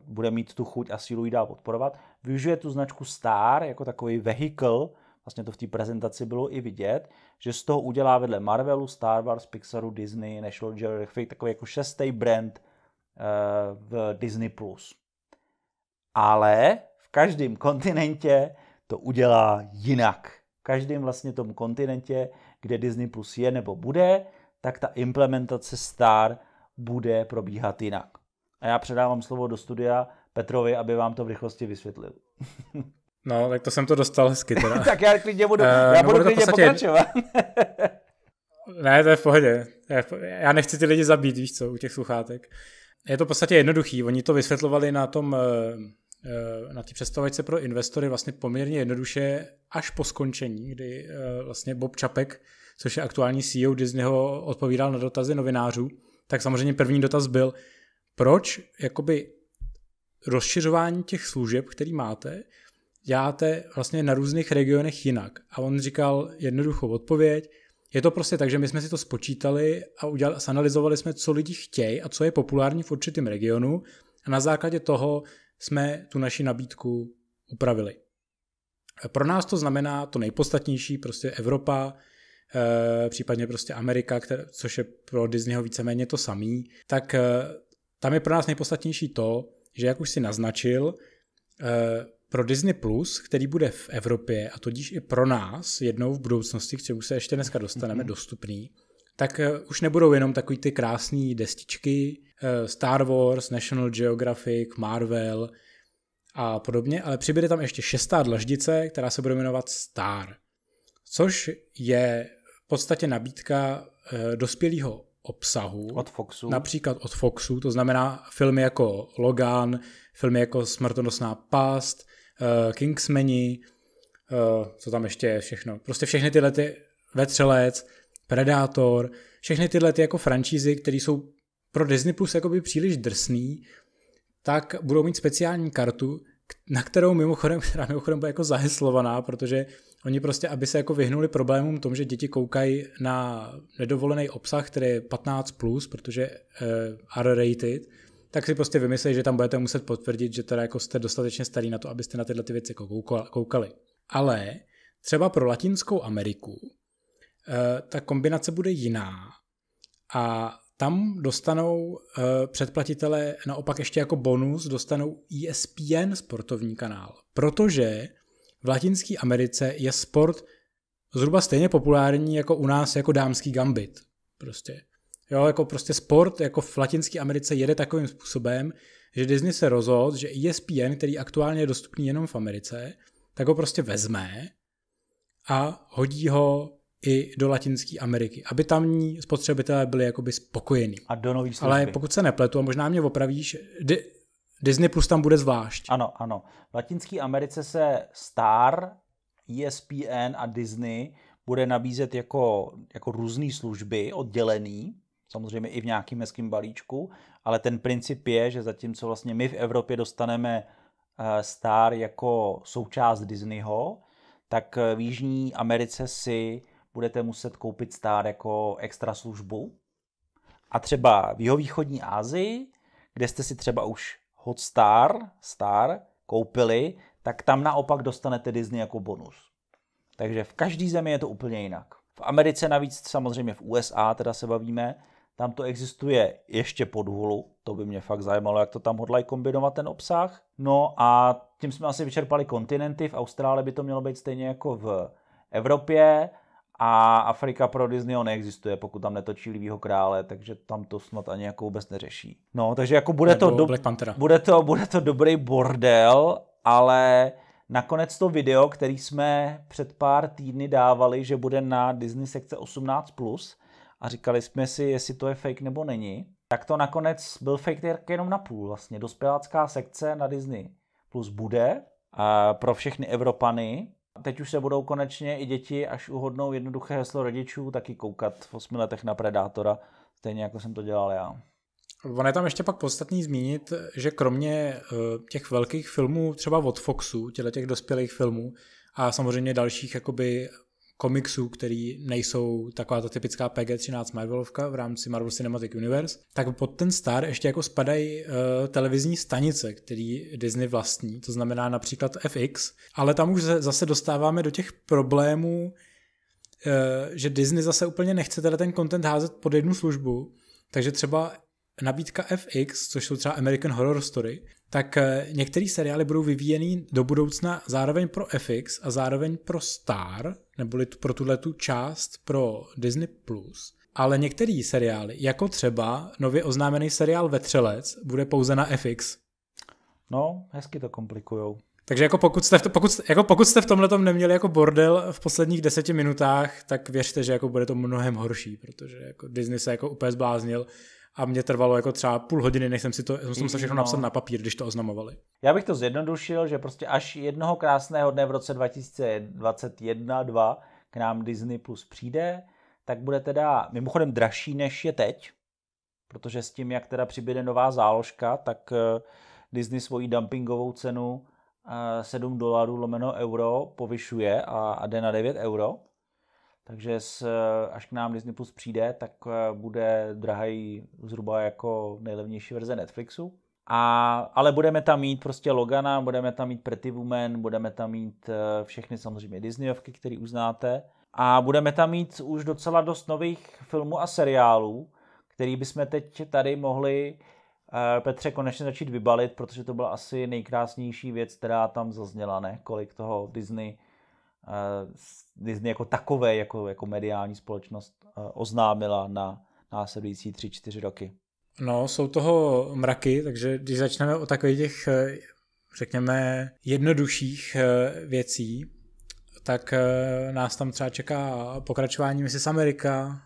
S2: bude mít tu chuť a sílu ji dál podporovat, využije tu značku Star jako takový vehikl vlastně to v té prezentaci bylo i vidět, že z toho udělá vedle Marvelu, Star Wars, Pixaru, Disney, National Geographic takový jako šestý brand eh, v Disney+. Plus. Ale v každém kontinentě to udělá jinak. V každém vlastně tom kontinentě, kde Disney Plus je nebo bude, tak ta implementace Star bude probíhat jinak. A já předávám slovo do studia Petrovi, aby vám to v rychlosti vysvětlil.
S1: No, tak to jsem to dostal hezky teda. tak já klidně budu, uh, já budu, klidně podstatě... pokračovat. ne, to je v pohodě. Já nechci ty lidi zabít, víš co, u těch sluchátek. Je to v podstatě jednoduchý. Oni to vysvětlovali na tom, eh, eh, na té představovačce pro investory vlastně poměrně jednoduše až po skončení, kdy vlastně Bob Čapek, což je aktuální CEO Disneyho, odpovídal na dotazy novinářů, tak samozřejmě první dotaz byl, proč jakoby rozšiřování těch služeb, který máte, děláte vlastně na různých regionech jinak. A on říkal jednoduchou odpověď, je to prostě tak, že my jsme si to spočítali a udělali, analyzovali jsme, co lidi chtějí a co je populární v určitém regionu a na základě toho jsme tu naši nabídku upravili. Pro nás to znamená to nejpodstatnější, prostě Evropa, eh, případně prostě Amerika, které, což je pro Disneyho víceméně to samý, tak eh, tam je pro nás nejpodstatnější to, že jak už si naznačil, eh, pro Disney+, Plus, který bude v Evropě a tudíž i pro nás jednou v budoucnosti, k čemu se ještě dneska dostaneme, mm-hmm. dostupný, tak eh, už nebudou jenom takový ty krásné destičky eh, Star Wars, National Geographic, Marvel a podobně, ale přibude tam ještě šestá dlaždice, která se bude jmenovat Star, což je v podstatě nabídka eh, dospělého obsahu. Od Foxu. Například od Foxu, to znamená filmy jako Logan, filmy jako Smrtonosná past, uh, Kingsmeni, uh, co tam ještě je všechno. Prostě všechny tyhle ty vetřelec, Predátor, všechny tyhle ty jako franšízy, které jsou pro Disney Plus jakoby příliš drsný, tak budou mít speciální kartu, na kterou mimochodem, která mimochodem bude jako zaheslovaná, protože oni prostě, aby se jako vyhnuli problémům tom, že děti koukají na nedovolený obsah, který je 15+, plus, protože uh, R-rated, tak si prostě vymyslej, že tam budete muset potvrdit, že teda jako jste dostatečně starý na to, abyste na tyhle ty věci jako koukali. Ale třeba pro Latinskou Ameriku eh, ta kombinace bude jiná a tam dostanou eh, předplatitelé naopak ještě jako bonus, dostanou ESPN sportovní kanál, protože v Latinské Americe je sport zhruba stejně populární jako u nás jako dámský gambit. Prostě. Jo, jako prostě sport jako v Latinské Americe jede takovým způsobem, že Disney se rozhodl, že ESPN, který aktuálně je dostupný jenom v Americe, tak ho prostě vezme a hodí ho i do Latinské Ameriky, aby tamní spotřebitelé byli jakoby spokojení. A do nových služby. Ale pokud se nepletu, a možná mě opravíš, di- Disney Plus tam bude zvlášť. Ano, ano.
S2: V Latinské Americe se Star, ESPN a Disney bude nabízet jako, jako různé služby oddělený samozřejmě i v nějakým hezkým balíčku, ale ten princip je, že zatímco vlastně my v Evropě dostaneme eh, Star jako součást Disneyho, tak v Jižní Americe si budete muset koupit Star jako extra službu. A třeba v jihovýchodní Asii, kde jste si třeba už star Star koupili, tak tam naopak dostanete Disney jako bonus. Takže v každé zemi je to úplně jinak. V Americe navíc, samozřejmě v USA, teda se bavíme, tam to existuje ještě pod hulu, to by mě fakt zajímalo, jak to tam hodlají kombinovat ten obsah. No a tím jsme asi vyčerpali kontinenty, v Austrálii by to mělo být stejně jako v Evropě a Afrika pro Disney neexistuje, pokud tam netočí lívýho krále, takže tam to snad ani jako vůbec neřeší. No, takže jako bude to, do... bude to, bude to dobrý bordel, ale Nakonec to video, který jsme před pár týdny dávali, že bude na Disney sekce 18+, a říkali jsme si, jestli to je fake nebo není. Tak to nakonec byl fake jenom na půl vlastně. Dospělácká sekce na Disney Plus bude a eh, pro všechny Evropany. Teď už se budou konečně i děti, až uhodnou jednoduché heslo rodičů, taky koukat v osmi letech na Predátora, stejně jako jsem to dělal já.
S1: On je tam ještě pak podstatný zmínit, že kromě eh, těch velkých filmů, třeba od Foxu, těle těch dospělých filmů a samozřejmě dalších jakoby komiksů, který nejsou taková ta typická PG-13 Marvelovka v rámci Marvel Cinematic Universe, tak pod ten star ještě jako spadají uh, televizní stanice, který Disney vlastní, to znamená například FX, ale tam už zase dostáváme do těch problémů, uh, že Disney zase úplně nechce teda ten content házet pod jednu službu, takže třeba nabídka FX, což jsou třeba American Horror Story, tak eh, některé seriály budou vyvíjeny do budoucna zároveň pro FX a zároveň pro Star, neboli pro tuhle tu část pro Disney+. Ale některé seriály, jako třeba nově oznámený seriál Vetřelec, bude pouze na FX.
S2: No, hezky to komplikujou.
S1: Takže jako pokud jste v, to, pokud, jako pokud jste v tomhle tom neměli jako bordel v posledních deseti minutách, tak věřte, že jako bude to mnohem horší, protože jako Disney se jako úplně zbláznil a mě trvalo jako třeba půl hodiny, než jsem si to, jsem se všechno no. napsal na papír, když to oznamovali.
S2: Já bych to zjednodušil, že prostě až jednoho krásného dne v roce 2021 2 k nám Disney Plus přijde, tak bude teda mimochodem dražší, než je teď, protože s tím, jak teda přibude nová záložka, tak eh, Disney svoji dumpingovou cenu 7 eh, dolarů lomeno euro povyšuje a jde na 9 euro. Takže s, až k nám Disney Plus přijde, tak eh, bude drahý zhruba jako nejlevnější verze Netflixu. A, ale budeme tam mít prostě Logana, budeme tam mít Pretty Woman, budeme tam mít eh, všechny samozřejmě Disneyovky, které uznáte. A budeme tam mít už docela dost nových filmů a seriálů, který bychom teď tady mohli eh, Petře konečně začít vybalit, protože to byla asi nejkrásnější věc, která tam zazněla, ne? Kolik toho Disney Disney jako takové, jako, jako mediální společnost eh, oznámila na následující 3-4 roky.
S1: No, jsou toho mraky, takže když začneme o takových těch, eh, řekněme, jednodušších eh, věcí, tak nás tam třeba čeká pokračování Mrs. America,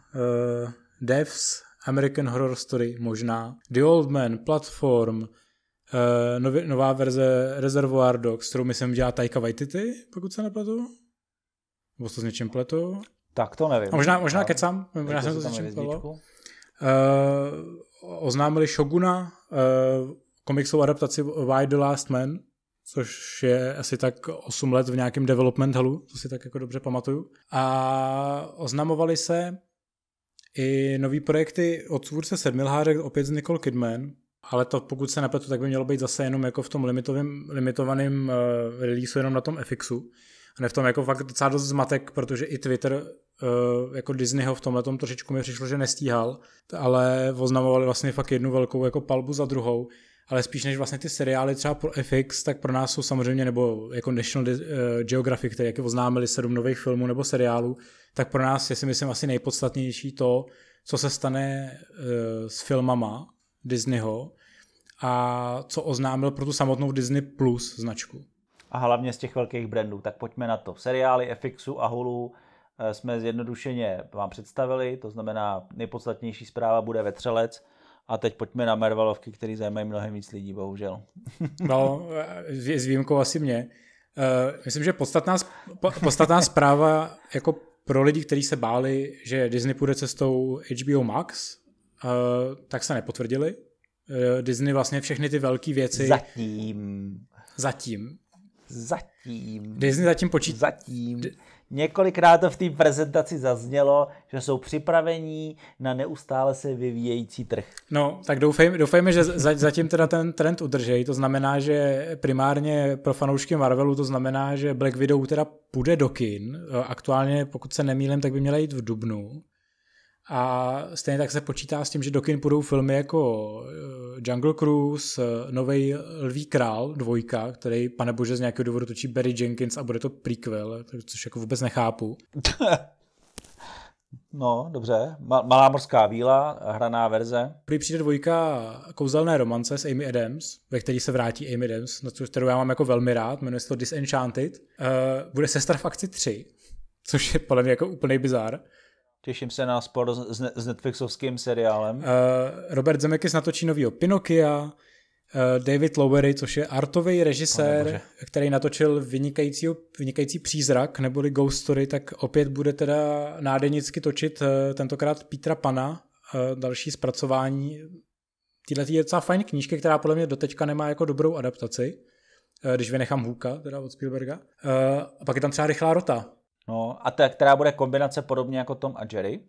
S1: Devs, American Horror Story možná, The Old Man, Platform, nově, nová verze Reservoir Dogs, kterou myslím dělá Taika Waititi, pokud se nepletu. Nebo to s něčím pletu? Tak to nevím. A možná, možná kecám, možná jsem to s něčím pletu. Uh, eh, oznámili Shoguna uh, komiksovou adaptaci Why the Last Man, což je asi tak 8 let v nějakém development hellu, to si tak jako dobře pamatuju. A oznamovali se i nový projekty od tvůrce Sedmilhářek, opět z Nicole Kidman, ale to pokud se nepletu, tak by mělo být zase jenom jako v tom limitovaném uh, eh, release jenom na tom FXu. Ne je v tom jako fakt docela dost zmatek, protože i Twitter eh, jako Disneyho v tomhle trošičku mi přišlo, že nestíhal, ale oznamovali vlastně fakt jednu velkou jako palbu za druhou, ale spíš než vlastně ty seriály třeba pro FX, tak pro nás jsou samozřejmě, nebo jako National eh, Geographic, které jako oznámili sedm nových filmů nebo seriálů, tak pro nás je si myslím asi nejpodstatnější to, co se stane eh, s filmama Disneyho a co oznámil pro tu samotnou Disney Plus značku a hlavně
S2: z těch velkých brandů. Tak pojďme na to. Seriály FXu a Hulu eh, jsme zjednodušeně vám představili, to znamená nejpodstatnější zpráva bude vetřelec, a teď pojďme na Marvelovky, který zajímají mnohem víc lidí, bohužel.
S1: No, eh, s výjimkou asi mě. Eh, myslím, že podstatná, podstatná zpráva jako pro lidi, kteří se báli, že Disney půjde cestou HBO Max, tak se nepotvrdili. Disney vlastně všechny ty velké věci... Zatím. Zatím. Zatím. Disney zatím počítá. Zatím. Několikrát to v té prezentaci zaznělo,
S2: že jsou připravení na neustále se vyvíjející trh.
S1: No, tak doufejme, doufejme že za, zatím teda ten trend udržejí. To znamená, že primárně pro fanoušky Marvelu to znamená, že Black Widow teda půjde do kin. Aktuálně, pokud se nemýlím, tak by měla jít v Dubnu. A stejně tak se počítá s tím, že do kin půjdou filmy jako eh, Jungle Cruise, eh, Nový Lví král, dvojka, který, pane bože, z nějakého důvodu točí Barry Jenkins a bude to prequel, což jako vůbec nechápu.
S2: No, dobře. Malá morská víla, hraná verze.
S1: Prý přijde dvojka kouzelné romance s Amy Adams, ve který se vrátí Amy Adams, na kterou já mám jako velmi rád, jmenuje se to Disenchanted. Uh, bude Sestra v akci 3, což je podle mě jako úplný bizar.
S2: Těším se na spor s Netflixovským seriálem.
S1: Eh, Robert Zemeckis natočí novýho Pinokia, eh, David Lowery, což je artový režisér, který natočil vynikající, vynikající přízrak, neboli Ghost Story, tak opět bude teda nádenicky točit eh, tentokrát Petra Pana, další zpracování Tyhle je docela fajn knížky, která podle mě doteďka nemá jako dobrou adaptaci, když vynechám Hůka, teda od Spielberga. A pak je tam třeba Rychlá rota, No
S2: a ta, která bude kombinace podobně jako Tom a Jerry.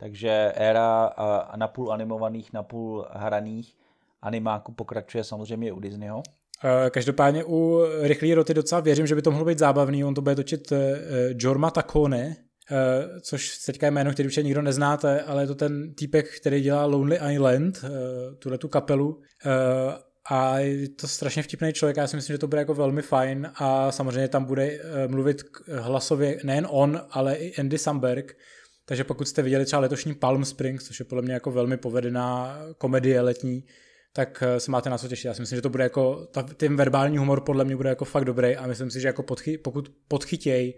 S2: Takže éra a napůl animovaných, napůl hraných animáků pokračuje samozřejmě u Disneyho.
S1: Eh, každopádně u Rychlý roty docela věřím, že by to mohlo být zábavný. On to bude točit eh, Jorma Takone, eh, což teďka je jméno, který už nikdo neznáte, ale je to ten týpek, který dělá Lonely Island, tuhle tu kapelu a je to strašně vtipný člověk, já si myslím, že to bude jako velmi fajn a samozřejmě tam bude eh, mluvit eh, hlasově nejen on, ale i Andy Samberg, takže pokud jste viděli třeba letošní Palm Springs, což je podle mě jako velmi povedená komedie letní, tak eh, se máte na co těšit. Já si myslím, že to bude jako, ten verbální humor podle mě bude jako fakt dobrý a myslím si, že jako podchy, pokud podchytěj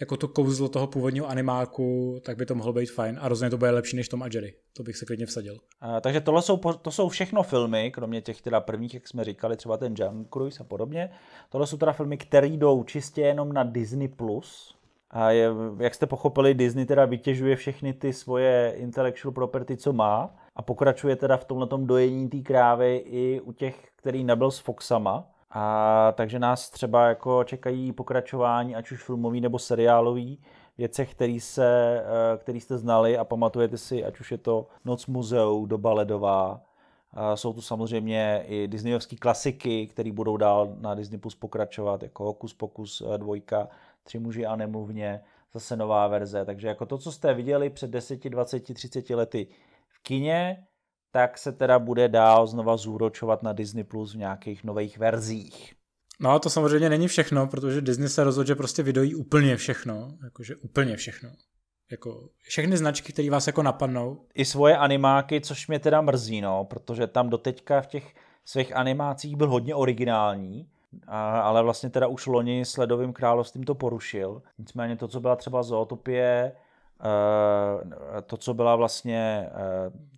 S1: jako to kouzlo toho původního animáku, tak by to mohlo být fajn. A rozhodně to bude lepší než Tom a Jerry. To bych se klidně vsadil.
S2: A, takže tohle jsou, to jsou všechno filmy, kromě těch teda prvních, jak jsme říkali, třeba ten John Cruise a podobně. Tohle jsou teda filmy, které jdou čistě jenom na Disney+. Plus. A je, jak jste pochopili, Disney teda vytěžuje všechny ty svoje intellectual property, co má a pokračuje teda v tomhle dojení té krávy i u těch, který nebyl s Foxama a takže nás třeba jako čekají pokračování, ať už filmový nebo seriálový, věcech, který, se, eh, který jste znali a pamatujete si, ať už je to Noc muzeu, Doba ledová, jsou tu samozřejmě i disneyovské klasiky, které budou dál na Disney Plus pokračovat, jako Hokus Pokus eh, dvojka, Tři muži a nemluvně, zase nová verze. Takže jako to, co jste viděli před 10, 20, 30 lety v kině, tak se teda bude dál znova zúročovat na Disney Plus v nějakých nových verzích.
S1: No a to samozřejmě není všechno, protože Disney se rozhodl, že prostě vydojí úplně všechno, jakože úplně všechno. Jako všechny značky, které vás jako napadnou.
S2: I svoje animáky, což mě teda mrzí, no, protože tam doteďka v těch svých animácích byl hodně originální, a, ale vlastně teda už loni s Ledovým královstvím to porušil. Nicméně to, co byla třeba Zootopie, Eh, to, co byla vlastně eh,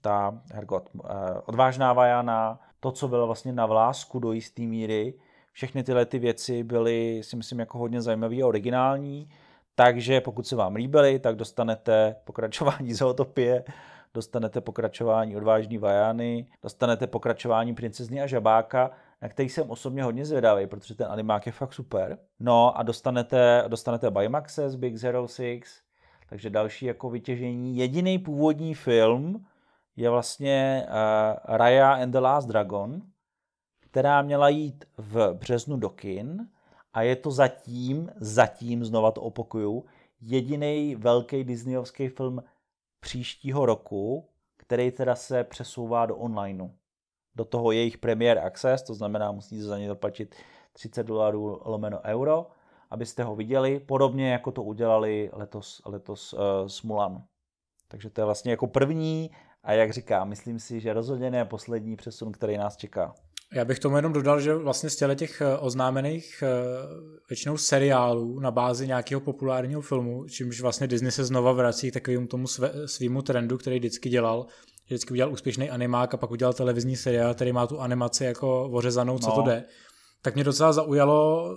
S2: ta hergot, eh, odvážná vajana, to, co byla vlastně na vlásku do jisté míry, všechny tyhle ty věci byly, si myslím, jako hodně zajímavé a originální, takže pokud se vám líbily, tak dostanete pokračování Zootopie, dostanete pokračování Odvážný Vajany, dostanete pokračování Princezny a Žabáka, na který jsem osobně hodně zvědavý, protože ten animák je fakt super. No a dostanete, dostanete Bimaxes, Big Zero Six, takže další jako vytěžení. Jediný původní film je vlastně uh, Raya and the Last Dragon, která měla jít v březnu do kin a je to zatím, zatím znova to opakuju, jediný velký disneyovský film příštího roku, který teda se přesouvá do onlineu. Do toho jejich premiér access, to znamená, musíte za ně zaplatit 30 dolarů lomeno euro abyste ho viděli, podobně jako to udělali letos, letos uh, s Mulan. Takže to je vlastně jako první a jak říká myslím si, že rozhodně ne poslední přesun, který nás čeká.
S1: Já bych tomu jenom dodal, že vlastně z těch eh, oznámených eh, většinou seriálů na bázi nějakého populárního filmu, čímž vlastně Disney se znova vrací k takovému tomu svýmu trendu, který vždycky dělal, že vždycky udělal úspěšný animák a pak udělal televizní seriál, který má tu animaci jako ořezanou, co no. to jde. Tak mě docela zaujalo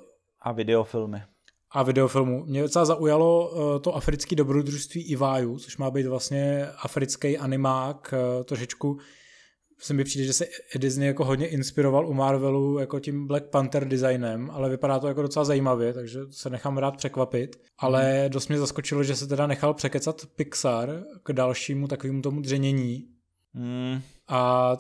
S1: a
S2: videofilmy.
S1: A videofilmu. Mě docela zaujalo eh, to africké dobrodružství Iváju, což má být vlastně africký animák, eh, trošičku se mi přijde, že se Disney jako hodně inspiroval u Marvelu jako tím Black Panther designem, ale vypadá to jako docela zajímavě, takže se nechám rád překvapit. Ale mm. dost mě zaskočilo, že se teda nechal překecat Pixar k dalšímu takovému tomu dřenění. Mm. A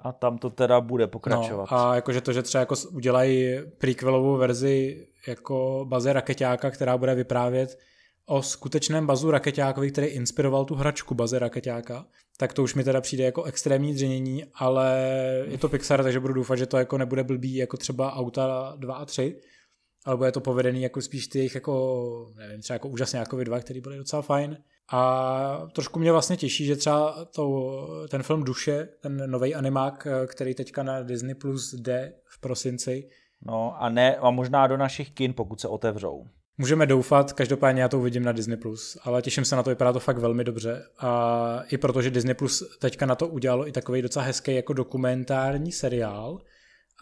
S1: a tam to teda bude pokračovat. No, a jakože to, že třeba jako udělají prequelovou verzi jako baze raketáka, která bude vyprávět o skutečném bazu raketákovi, který inspiroval tu hračku baze raketáka, tak to už mi teda přijde jako extrémní dřenění, ale je to Pixar, takže budu doufat, že to jako nebude blbý jako třeba auta 2 a 3, ale bude to povedený jako spíš ty jejich jako, nevím, třeba jako úžasně jako dva, který byly docela fajn, a trošku mě vlastně těší, že třeba to, ten film Duše, ten nový animák, eh, který teďka na Disney Plus jde v prosinci. No a ne, a možná do našich kin, pokud se otevřou. Můžeme doufat, každopádně já to uvidím na Disney+, Plus, ale těším se na to, vypadá to fakt velmi dobře. A i protože Disney+, Plus teďka na to udělalo i takový docela hezký jako dokumentární seriál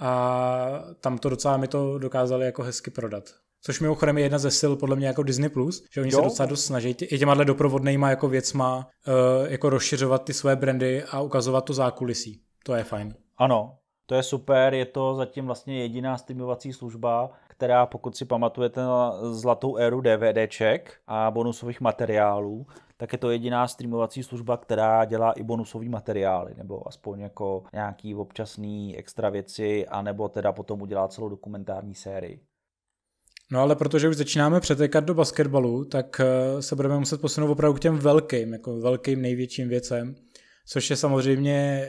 S1: a tam to docela mi to dokázali jako hezky prodat. Což mimochodem je jedna ze sil podle mě jako Disney+, Plus, že oni jo. se docela dost snaží tě, i těma doprovodnýma jako věcma uh, jako rozšiřovat ty své brandy a ukazovat to zákulisí. To je fajn. Ano,
S2: to je super, je to zatím vlastně jediná streamovací služba, která pokud si pamatujete na zlatou éru DVDček a bonusových materiálů, tak je to jediná streamovací služba, která dělá i bonusové materiály, nebo aspoň jako nějaký občasný extra věci, anebo teda potom udělá celou dokumentární sérii.
S1: No ale protože už začínáme přetékat do basketbalu, tak eh, se budeme muset posunout opravdu k těm velkým, jako velkým největším věcem, což je samozřejmě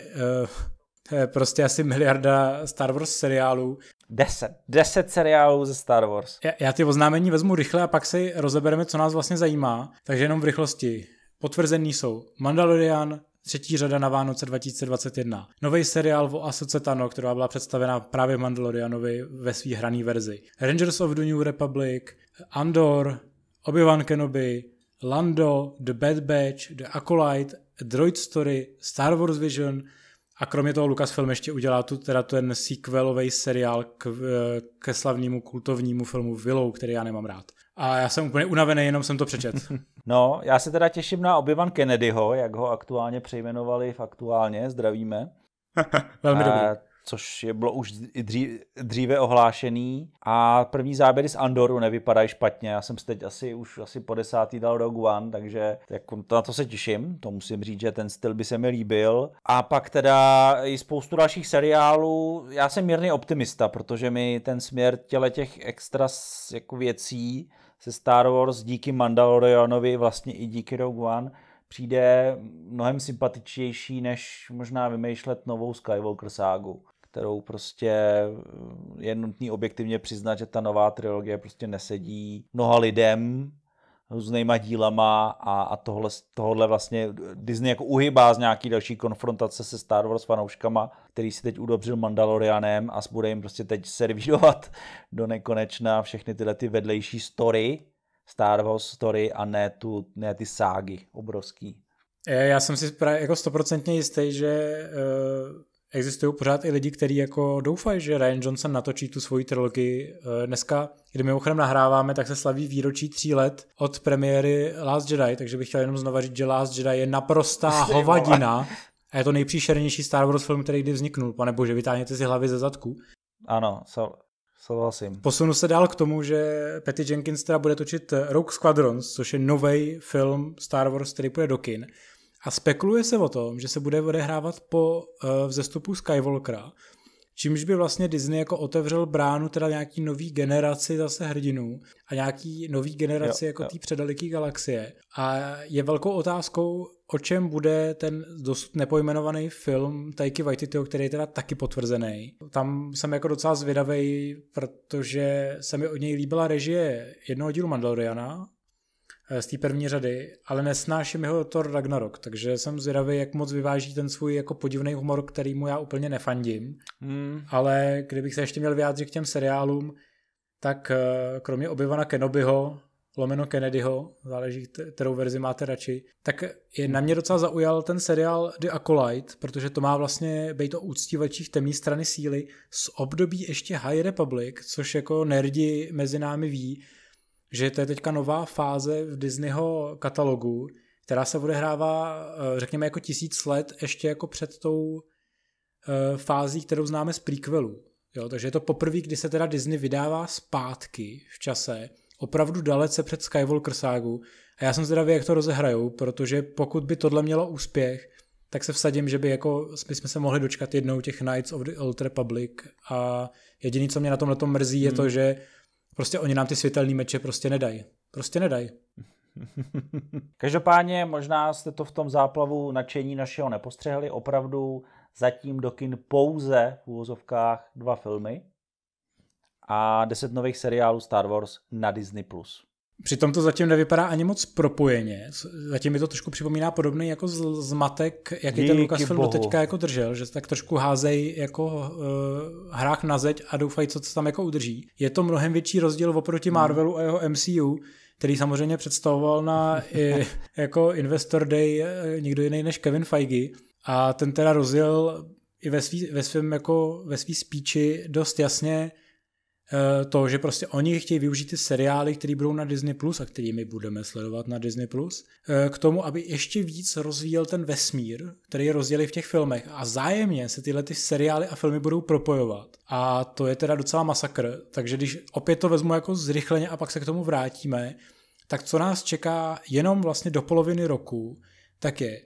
S1: eh, je prostě asi miliarda Star Wars seriálů. Deset. Deset seriálů ze Star Wars. Já, já ty oznámení vezmu rychle a pak si rozebereme, co nás vlastně zajímá. Takže jenom v rychlosti. Potvrzený jsou Mandalorian, Třetí řada na Vánoce 2021. Nový seriál o Asoce Tano, která byla představena právě Mandalorianovi ve své hrané verzi. Rangers of the New Republic, Andor, Obi-Wan Kenobi, Lando, The Bad Batch, The Acolyte, Droid Story, Star Wars Vision a kromě toho Lucasfilm ještě udělá tu, teda ten sequelový seriál k, ke slavnému kultovnímu filmu Willow, který já nemám rád. A já jsem úplně unavený, jenom jsem to přečet. No, já se teda
S2: těším na Obi-Wan Kennedyho, jak ho aktuálně přejmenovali v aktuálně, zdravíme. Velmi dobrý což je bylo už dříve ohlášený. A první záběry z Andoru nevypadají špatně. Já jsem teď asi už asi po desátý dal Rogue One, takže jako, na to se těším. To musím říct, že ten styl by se mi líbil. A pak teda i spoustu dalších seriálů. Já jsem mírný optimista, protože mi ten směr těle těch extra jako věcí se Star Wars díky Mandalorianovi, vlastně i díky Rogue One, přijde mnohem sympatičtější, než možná vymýšlet novou Skywalker ságu kterou prostě mm, je nutný objektivně přiznat, že ta nová trilogie prostě nesedí mnoha lidem, různýma dílama a, a tohle, tohle vlastně Disney jako uhybá z nějaký další konfrontace se Star Wars fanouškama, který si teď udobřil Mandalorianem a bude jim prostě teď servírovat do nekonečna všechny tyhle ty vedlejší story, Star Wars story a ne, tu, ne ty ságy obrovský.
S1: Já jsem si jako stoprocentně jistý, že uh existují pořád i lidi, kteří jako doufají, že Ryan Johnson natočí tu svoji trilogii. Eh, dneska, kdy ochrem nahráváme, tak se slaví výročí tří let od premiéry Last Jedi, takže bych chtěl jenom znova říct, že Last Jedi je naprostá hovadina a je to nejpříšernější Star Wars film, který kdy vzniknul. Pane bože, vytáhněte si hlavy ze zadku. Ano, so, souhlasím. Posunu se dál k tomu, že Patty Jenkins teda bude točit Rogue Squadrons, což je nový film Star Wars, který půjde do kin. A spekuluje se o tom, že se bude odehrávat po uh, vzestupu Skywalkera, čímž by vlastně Disney jako otevřel bránu teda nějaký nový generaci zase hrdinů a nějaký nový generaci jo, jako té předaliký galaxie. A je velkou otázkou, o čem bude ten dosud nepojmenovaný film Taiki Waititiho, který je teda taky potvrzený. Tam jsem jako docela zvědavý, protože se mi od něj líbila režie jednoho dílu Mandaloriana, Eh, z té první řady, ale nesnáším jeho Thor Ragnarok, takže jsem zvědavý, jak moc vyváží ten svůj jako podivný humor, který mu já úplně nefandím. Mm. Ale kdybych se ještě měl vyjádřit k těm seriálům, tak eh, kromě Obyvana Kenobiho, lomeno Kennedyho, záleží, kterou verzi máte radši, tak je na mě docela zaujal ten seriál The Acolyte, protože to má vlastně být o úctívačích temní strany síly z období ještě High Republic, což jako nerdi mezi námi ví, že to je teďka nová fáze v Disneyho katalogu, která se odehrává, eh, řekněme, jako tisíc let ještě jako před tou eh, fází, kterou známe z prequelu. Jo, takže je to poprvé, kdy se teda Disney vydává zpátky v čase, opravdu dalece před Skywalker ságu a já jsem zvědavý, jak to rozehrajou, protože pokud by tohle mělo úspěch, tak se vsadím, že by jako my jsme se mohli dočkat jednou těch Knights of the Old Republic a jediné, co mě na tomhle tom mrzí, hmm. je to, hmm. že Prostě oni nám ty světelné meče prostě nedají. Prostě nedají. Každopádně
S2: možná jste to v tom záplavu nadšení našeho nepostřehli. Opravdu zatím do kin pouze v úvozovkách dva filmy a deset nových seriálů Star Wars na Disney+.
S1: Přitom to zatím nevypadá ani moc propojeně. Zatím mi to trošku připomíná podobný jako zmatek, jaký Díky ten Lucasfilm do teďka jako držel, že tak trošku házejí jako uh, hrách na zeď a doufají, co se tam jako udrží. Je to mnohem větší rozdíl oproti hmm. Marvelu a jeho MCU, který samozřejmě představoval na i, jako Investor Day eh, nikdo jiný než Kevin Feige. A ten teda rozjel i ve, svý, ve svém jako ve svý spíči dost jasně Eh, to, že prostě oni chtějí využít ty seriály, které budou na Disney+, Plus a který my budeme sledovat na Disney+, Plus, eh, k tomu, aby ještě víc rozvíjel ten vesmír, který je rozdělili v těch filmech a zájemně se tyhle ty seriály a filmy budou propojovat. A to je teda docela masakr, takže když opět to vezmu jako zrychleně a pak se k tomu vrátíme, tak co nás čeká jenom vlastně do poloviny roku, tak je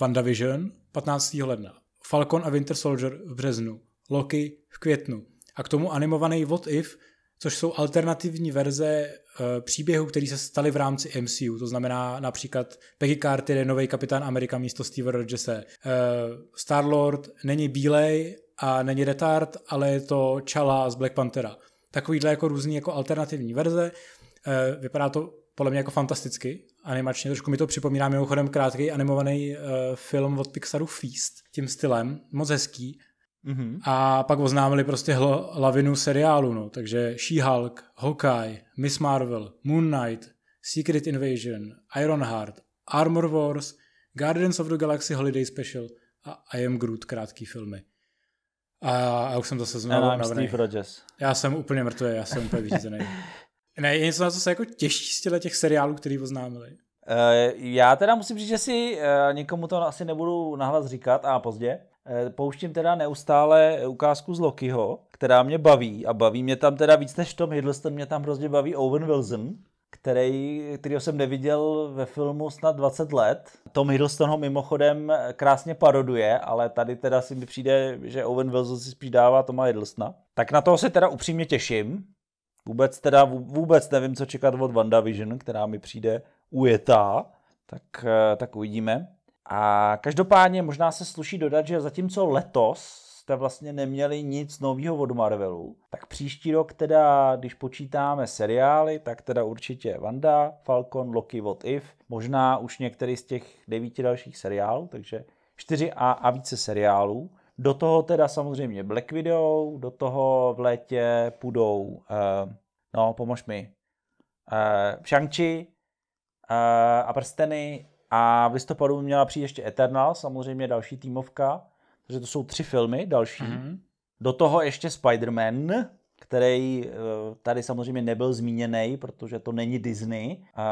S1: WandaVision 15. ledna, Falcon a Winter Soldier v březnu, Loki v květnu, a k tomu animovaný What If, což jsou alternativní verze uh, příběhů, které se staly v rámci MCU, to znamená například Peggy Carter je nový kapitán Amerika místo Steve Rogersa, Uh, eh, Star-Lord není bílej a není retard, ale je to Čala z Black Panthera. Takovýhle jako různý jako alternativní verze. Uh, vypadá to podle mě jako fantasticky animačně. Trošku mi to připomíná mimochodem krátký animovaný uh, film od Pixaru Feast tím stylem. Moc hezký. Mm-hmm. A pak oznámili prostě hlo, lavinu seriálu, no. takže She-Hulk, Hawkeye, Miss Marvel, Moon Knight, Secret Invasion, Ironheart, Armor Wars, Guardians of the Galaxy Holiday Special a I Am Groot krátký filmy. A a už jsem zase znovu And Steve Rogers. Já jsem úplně mrtvý, já jsem úplně vyřízený. ne, je něco, na co se jako těší z těch seriálů, který oznámili.
S2: Uh, já teda musím říct, že si uh, eh, někomu to asi nebudu nahlas říkat a pozdě, Eh, pouštím teda neustále ukázku z Lokiho, která mě baví a baví mě tam teda víc než Tom Hiddleston, mě tam hrozně baví Owen Wilson, který, kterýho jsem neviděl ve filmu snad 20 let. Tom Hiddleston ho mimochodem krásně paroduje, ale tady teda si mi přijde, že Owen Wilson si spíš dává Toma Hiddlestona. Tak na toho se teda upřímně těším. Vůbec teda vůbec nevím, co čekat od WandaVision, která mi přijde ujetá, tak, eh, tak uvidíme. A každopádně možná se sluší dodat, že zatímco letos jste vlastně neměli nic nového od Marvelu, tak příští rok teda, když počítáme seriály, tak teda určitě Vanda, Falcon, Loki, What If, možná už některý z těch devíti dalších seriálů, takže čtyři a, a více seriálů. Do toho teda samozřejmě Black Widow, do toho v létě půjdou, uh, no pomož mi, uh, Shang-Chi uh, a prsteny a v listopadu měla přijít ještě Eternal, samozřejmě další týmovka. Takže to jsou tři filmy další. Mm-hmm. Do toho ještě Spider-Man, který eh, tady samozřejmě nebyl zmíněný, protože to není Disney. A,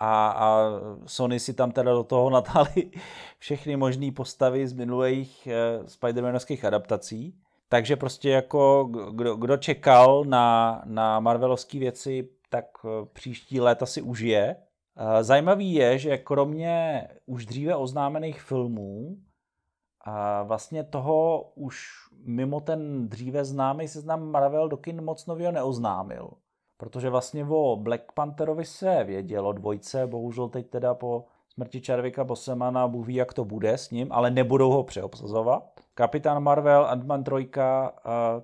S2: a, a Sony si tam teda do toho natáhli všechny možné postavy z minulých eh, Spider-Manovských adaptací. Takže prostě jako kdo, kdo čekal na, na Marvelovské věci, tak eh, příští léta si užije. Eh, zajímavý je, že kromě už dříve oznámených filmů, a vlastně toho už mimo ten dříve známý seznam Marvel do kin moc nového neoznámil. Protože vlastně o Black Pantherovi se vědělo dvojce, bohužel teď teda po smrti Červika Bosemana, Bůh ví, jak to bude s ním, ale nebudou ho přeobsazovat. Kapitán Marvel, Ant-Man 3,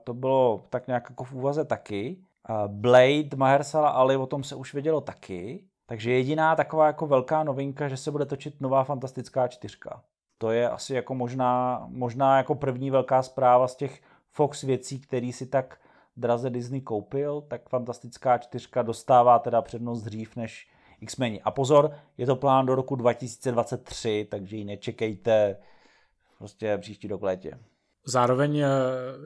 S2: to bylo tak nějak jako v úvaze taky. Blade, Mahersala Ali, o tom se už vědělo taky. Takže jediná taková jako velká novinka, že se bude točit nová fantastická čtyřka. To je asi jako možná, možná jako první velká zpráva z těch Fox věcí, který si tak draze Disney koupil, tak fantastická čtyřka dostává teda přednost dřív než X-meni. A pozor, je to plán do roku 2023, takže ji nečekejte prostě příští rok létě.
S1: Zároveň eh,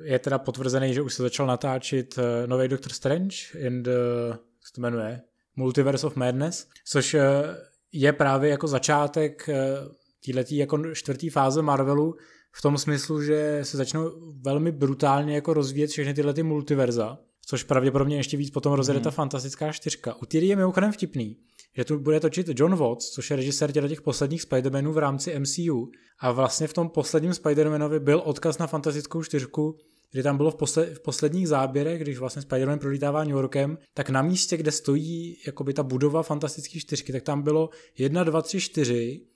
S1: je teda potvrzený, že už se začal natáčet eh, nový Doctor Strange in the, eh, jak se to jmenuje? Multiverse of Madness, což eh, je právě jako začátek eh, týhletý jako čtvrtý fáze Marvelu v tom smyslu, že se začnou velmi brutálně jako rozvíjet všechny tyhle ty multiverza, což pravděpodobně ještě víc potom rozjede hmm. ta mhm. fantastická čtyřka. U Tyry je mimochodem vtipný, že tu bude točit John Watts, což je režisér těch posledních Spider-Manů v rámci MCU a vlastně v tom posledním Spider-Manovi byl odkaz na fantastickou čtyřku kdy tam bylo v, posle, v posledních záběrech, když vlastně Spider-Man prolítává New Yorkem, tak na místě, kde stojí jakoby ta budova Fantastické čtyřky, tak tam bylo 1, 2, 3, 4,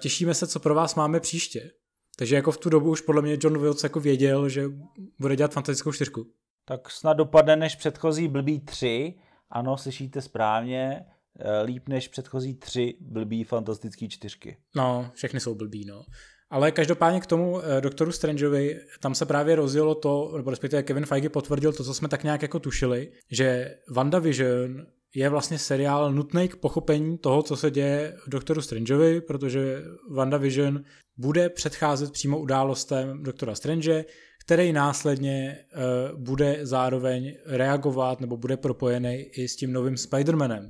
S1: těšíme se, co pro vás máme příště. Takže jako v tu dobu už podle mě John Wilkes jako věděl, že bude dělat fantastickou čtyřku. Tak snad dopadne než předchozí blbý
S2: 3. Ano, slyšíte správně. Eh, líp než předchozí tři blbý fantastický čtyřky.
S1: No, všechny jsou blbý, no. Ale každopádně k tomu eh, doktoru Strangeovi, tam se právě rozjelo to, nebo respektive Kevin Feige potvrdil to, co jsme tak nějak jako tušili, že WandaVision je vlastně seriál nutný k pochopení toho, co se děje v Doktoru Strangeovi, protože WandaVision bude předcházet přímo událostem Doktora Strange, který následně uh, bude zároveň reagovat nebo bude propojený i s tím novým Spider-Manem.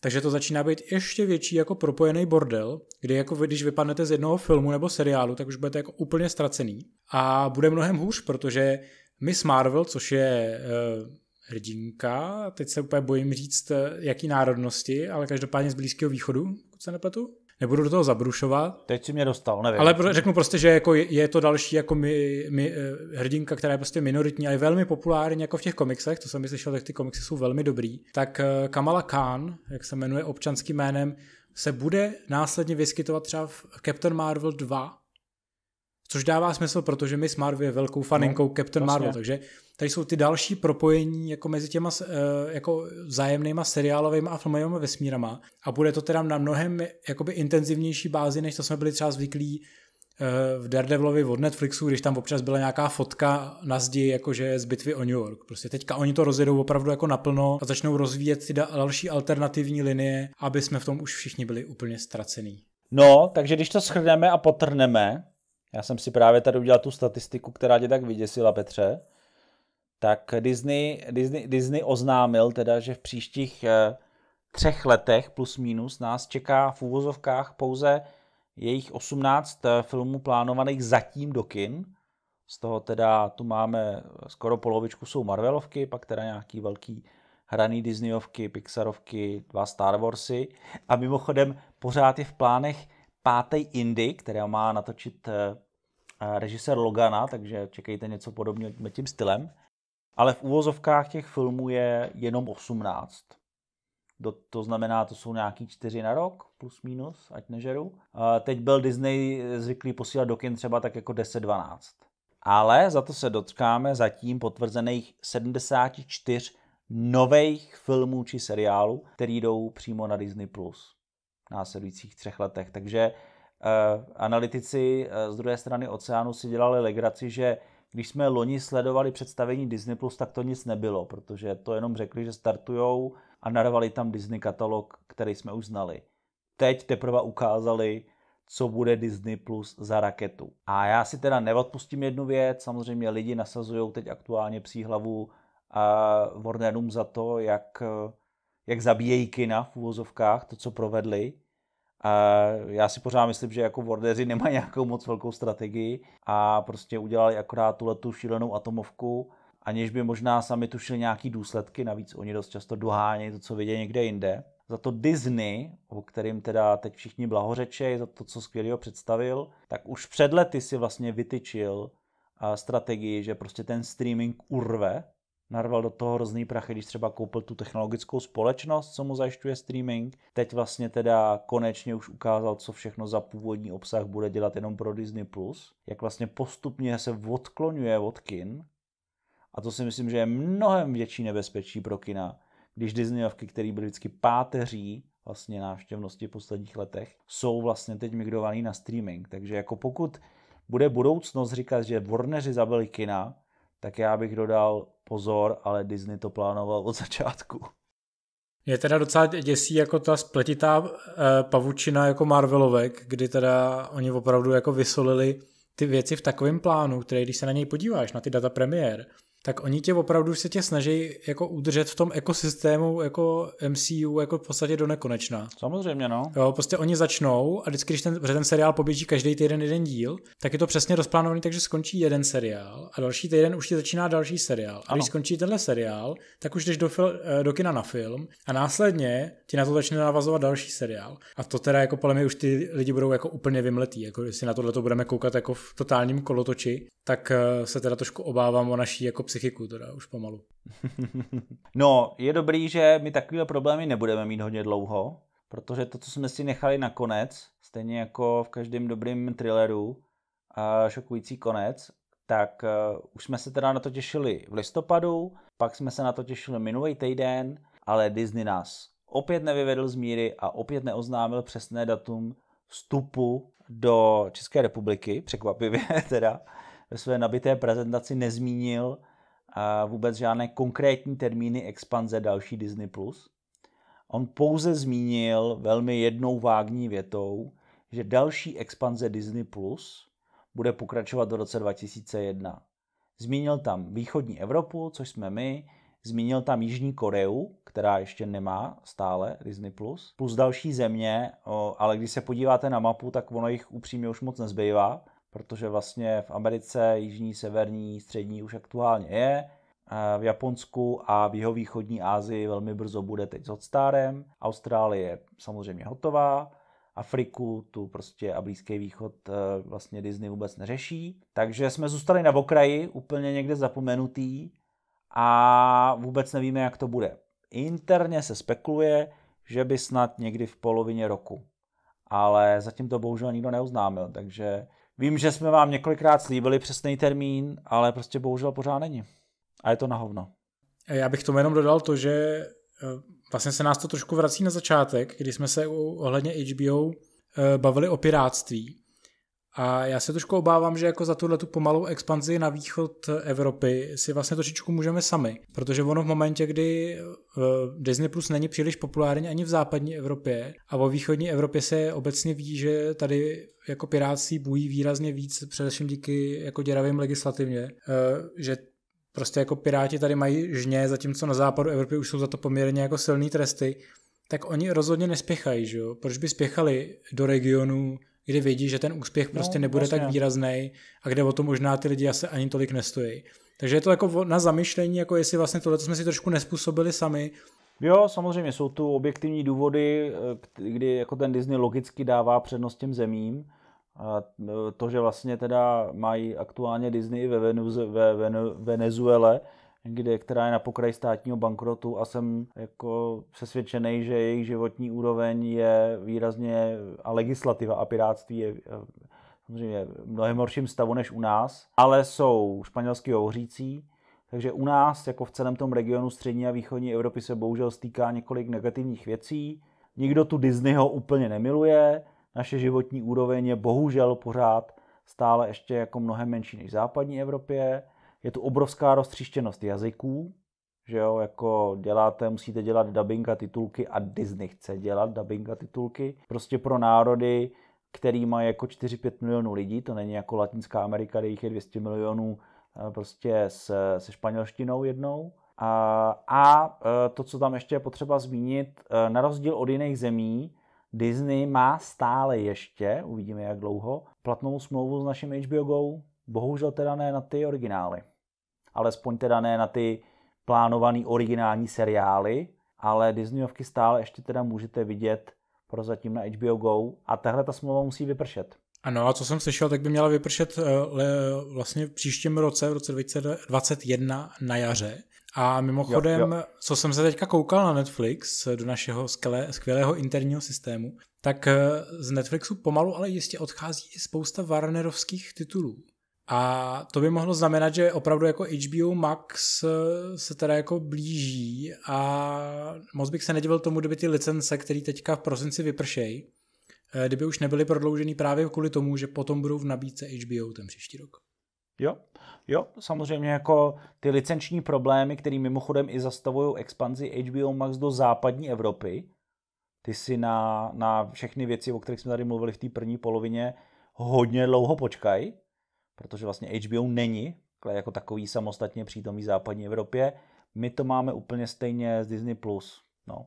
S1: Takže to začíná být ještě větší jako propojený bordel, kdy jako vy, když vypadnete z jednoho filmu nebo seriálu, tak už budete jako úplně ztracený. A bude mnohem hůř, protože Miss Marvel, což je uh, hrdinka, teď se úplně bojím říct, eh, jaký národnosti, ale každopádně z Blízkého východu, pokud se nepletu, nebudu do toho zabrušovat. Teď si mě dostal, nevím. Ale pro, řeknu prostě, že jako je, je to další jako mi, mi, eh, hrdinka, která je prostě minoritní a je velmi populární jako v těch komiksech, to jsem slyšel, tak ty komiksy jsou velmi dobrý. Tak eh, Kamala Khan, jak se jmenuje občanským jménem, se bude následně vyskytovat třeba v Captain Marvel 2, Což dává smysl, protože s Marvel je velkou faninkou no, Captain vlastně. Marvel, takže tady jsou ty další propojení jako mezi těma eh, jako vzájemnýma seriálovými a filmovými vesmírama a bude to teda na mnohem jakoby intenzivnější bázi, než to jsme byli třeba zvyklí eh, v Daredevilovi od Netflixu, když tam občas byla nějaká fotka na zdi, jakože z bitvy o New York. Prostě teďka oni to rozjedou opravdu jako naplno a začnou rozvíjet ty další alternativní linie, aby jsme v tom už všichni byli úplně ztracený.
S2: No, takže když to schrneme a potrhneme, já jsem si právě tady udělal tu statistiku, která tě tak vyděsila, Petře. Tak Disney, Disney, Disney oznámil teda, že v příštích eh, třech letech plus minus nás čeká v úvozovkách pouze jejich 18 eh, filmů plánovaných zatím do kin. Z toho teda tu máme eh, skoro polovičku jsou Marvelovky, pak teda nějaký velký hraný Disneyovky, Pixarovky, dva Star Warsy. A mimochodem pořád je v plánech pátý Indy, které má natočit eh, eh, režisér Logana, takže čekejte něco podobného tím stylem. Ale v úvozovkách těch filmů je jenom 18. Do, to znamená, to jsou nějaký čtyři na rok, plus minus, ať nežeru. Eh, teď byl Disney zvyklý posílat do kin třeba tak jako 10-12. Ale za to se dotkáme zatím potvrzených 74 nových filmů či seriálů, který jdou přímo na Disney+ následujících třech letech. Takže eh, analytici eh, z druhé strany oceánu si dělali legraci, že když jsme loni sledovali představení Disney+, Plus, tak to nic nebylo, protože to jenom řekli, že startujou a narvali tam Disney katalog, který jsme už znali. Teď teprve ukázali, co bude Disney Plus za raketu. A já si teda neodpustím jednu věc, samozřejmě lidi nasazují teď aktuálně psí hlavu a eh, Warnerům za to, jak jak zabíjejí kina v úvozovkách, to, co provedli. A já si pořád myslím, že jako Wardeři nemají nějakou moc velkou strategii a prostě udělali akorát tuhle tu šílenou atomovku, aniž by možná sami tušili nějaký důsledky, navíc oni dost často dohánějí to, co vidějí někde jinde. Za to Disney, o kterým teda teď všichni blahořečejí, za to, co skvělého představil, tak už před lety si vlastně vytyčil strategii, že prostě ten streaming urve narval do toho hrozný prachy, když třeba koupil tu technologickou společnost, co mu zajišťuje streaming. Teď vlastně teda konečně už ukázal, co všechno za původní obsah bude dělat jenom pro Disney+. Jak vlastně postupně se odklonuje od kin. A to si myslím, že je mnohem větší nebezpečí pro kina, když Disneyovky, které byly vždycky páteří vlastně návštěvnosti v posledních letech, jsou vlastně teď migrovaný na streaming. Takže jako pokud bude budoucnost říkat, že Warneri zabili kina, tak já bych dodal pozor, ale Disney to plánoval od začátku.
S1: Je teda docela děsí jako ta spletitá eh, pavučina jako Marvelovek, kdy teda oni opravdu jako vysolili ty věci v takovém plánu, který když se na něj podíváš, na ty data premiér, tak oni tě opravdu se tě snaží jako udržet v tom ekosystému jako MCU jako v podstatě do nekonečna.
S2: Samozřejmě, no.
S1: Jo, prostě oni začnou a vždycky, když ten, ten seriál poběží každý týden jeden díl, tak je to přesně rozplánovaný, takže skončí jeden seriál a další týden už ti začíná další seriál. A když skončí tenhle seriál, tak už jdeš do, fil, eh, do kina na film a následně ti na to začne navazovat další seriál. A to teda jako podle mě už ty lidi budou jako úplně vymletí, jako jestli na tohle to budeme koukat jako v totálním kolotoči, tak eh, se teda trošku obávám o naší jako psychiku teda už pomalu.
S2: No, je dobrý, že my takové problémy nebudeme mít hodně dlouho, protože to, co jsme si nechali na konec, stejně jako v každém dobrém thrilleru, a šokující konec, tak eh, už jsme se teda na to těšili v listopadu, pak jsme se na to těšili minulý týden, ale Disney nás opět nevyvedl z míry a opět neoznámil přesné datum vstupu do České republiky, překvapivě teda, ve své nabité prezentaci nezmínil vůbec žádné konkrétní termíny expanze další Disney+. On pouze zmínil velmi jednou vágní větou, že další expanze Disney Plus bude pokračovat do roce 2001. Zmínil tam východní Evropu, což jsme my, zmínil tam Jižní Koreu, která ještě nemá stále Disney Plus, plus další země, ale když se podíváte na mapu, tak ono jich upřímně už moc nezbývá protože vlastně v Americe jižní, severní, střední už aktuálně je, v Japonsku a v jihovýchodní Asii velmi brzo bude teď s Hotstarem, Austrálie je samozřejmě hotová, Afriku, tu prostě a Blízký východ eh, vlastně Disney vůbec neřeší. Takže jsme zůstali na okraji, úplně někde zapomenutý a vůbec nevíme, jak to bude. Interně se spekuluje, že by snad někdy v polovině roku. Ale zatím to bohužel nikdo neuznámil, takže Vím, že jsme vám několikrát slíbili přesný termín, ale prostě bohužel pořád není. A je to na hovno.
S1: Eh, já bych tomu jenom dodal to, že eh, vlastně se nás to trošku vrací na začátek, kdy jsme se ohledně HBO eh, bavili o piráctví a já se trošku obávám, že jako za tuhle tu pomalou expanzi na východ Evropy si vlastně trošičku můžeme sami, protože ono v momentě, kdy eh, Disney Plus není příliš populární ani v západní Evropě a o východní Evropě se obecně ví, že tady jako piráci bují výrazně víc, především díky jako děravým legislativně, eh, že prostě jako piráti tady mají žně, zatímco na západu Evropy už jsou za to poměrně jako silný tresty, tak oni rozhodně nespěchají, že jo? Proč by spěchali do regionu, kdy vědí, že ten úspěch prostě no, nebude vlastně. tak výrazný a kde o to možná ty lidi asi ani tolik nestojí. Takže je to jako na zamyšlení, jako jestli vlastně tohle jsme si trošku nespůsobili sami. Jo, samozřejmě jsou tu objektivní důvody, eh, kdy jako ten Disney logicky dává
S2: přednost těm zemím. A eh, to, že vlastně teda mají aktuálně Disney ve, Venuz, ve Venezuele, kde, která je na pokraji státního bankrotu a jsem jako přesvědčený, že jejich životní úroveň je výrazně a legislativa a pirátství je eh, samozřejmě v mnohem horším stavu než u nás, ale jsou španělský hovořící, takže u nás, jako v celém tom regionu střední a východní Evropy, se bohužel stýká několik negativních věcí. Nikdo tu Disneyho úplně nemiluje, naše životní úroveň je bohužel pořád stále ještě jako mnohem menší než v západní Evropě je tu obrovská roztříštěnost jazyků, že jo, jako děláte, musíte dělat dubbing a titulky a Disney chce dělat dubbing a titulky. Prostě pro národy, který mají jako 4-5 milionů lidí, to není jako Latinská Amerika, kde jich je 200 milionů eh, prostě se, se španělštinou jednou. A, a eh, to, co tam ještě je potřeba zmínit, eh, na rozdíl od jiných zemí, Disney má stále ještě, uvidíme jak dlouho, platnou smlouvu s naším HBO Go, bohužel teda ne na ty originály alespoň teda ne na ty plánované originální seriály, ale Disneyovky stále ještě teda můžete vidět prozatím na HBO GO a tahle ta smlouva musí vypršet.
S1: Ano, a co jsem slyšel, tak by měla vypršet eh, vlastně v příštím roce, v roce 2021 na jaře. A mimochodem, jo, jo. co jsem se teďka koukal na Netflix, eh, do našeho skvělé, skvělého interního systému, tak eh, z Netflixu pomalu, ale jistě odchází i spousta Warnerovských titulů. A to by mohlo znamenat, že opravdu jako HBO Max eh, se teda jako blíží a moc bych se nedivil tomu, kdyby ty licence, které teďka v prosinci vypršej, eh, kdyby už nebyly prodloužený právě kvůli tomu, že potom budou v nabídce HBO ten příští rok.
S2: Jo, jo, samozřejmě jako ty licenční problémy, které mimochodem i zastavují expanzi HBO Max do západní Evropy, ty si na, na všechny věci, o kterých jsme tady mluvili v té první polovině, hodně dlouho počkají protože vlastně HBO není jako takový samostatně přítomný v západní Evropě. My to máme úplně stejně z Disney+. Plus. No.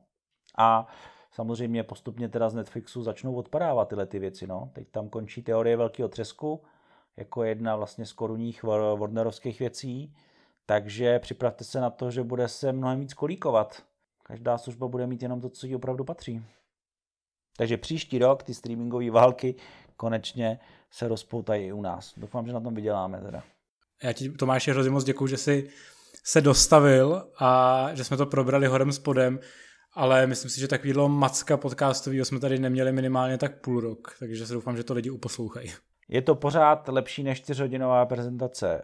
S2: A samozřejmě postupně teda z Netflixu začnou odpadávat tyhle ty věci. No. Teď tam končí teorie velkého třesku, jako jedna vlastně z korunních Warnerovských věcí, takže připravte se na to, že bude se mnohem víc kolíkovat. Každá služba bude mít jenom to, co jí opravdu patří. Takže příští rok ty streamingové války konečně se rozpoutají i u nás. Doufám, že na tom vyděláme teda.
S1: Já ti, Tomáši, hrozně moc děkuji, že jsi se dostavil a že jsme to probrali horem spodem, ale myslím si, že tak takovýhle macka podcastového jsme tady neměli minimálně tak půl rok, takže se doufám, že to lidi uposlouchají.
S2: Je to pořád lepší než čtyřhodinová prezentace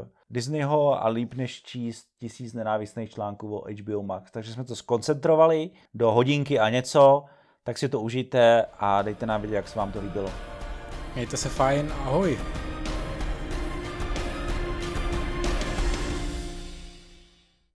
S2: uh, Disneyho a líp než číst tisíc nenávistných článků o HBO Max. Takže jsme to skoncentrovali do hodinky a něco, tak si to užijte a dejte nám vědět, jak se vám to
S1: líbilo. Mějte se fajn, ahoj.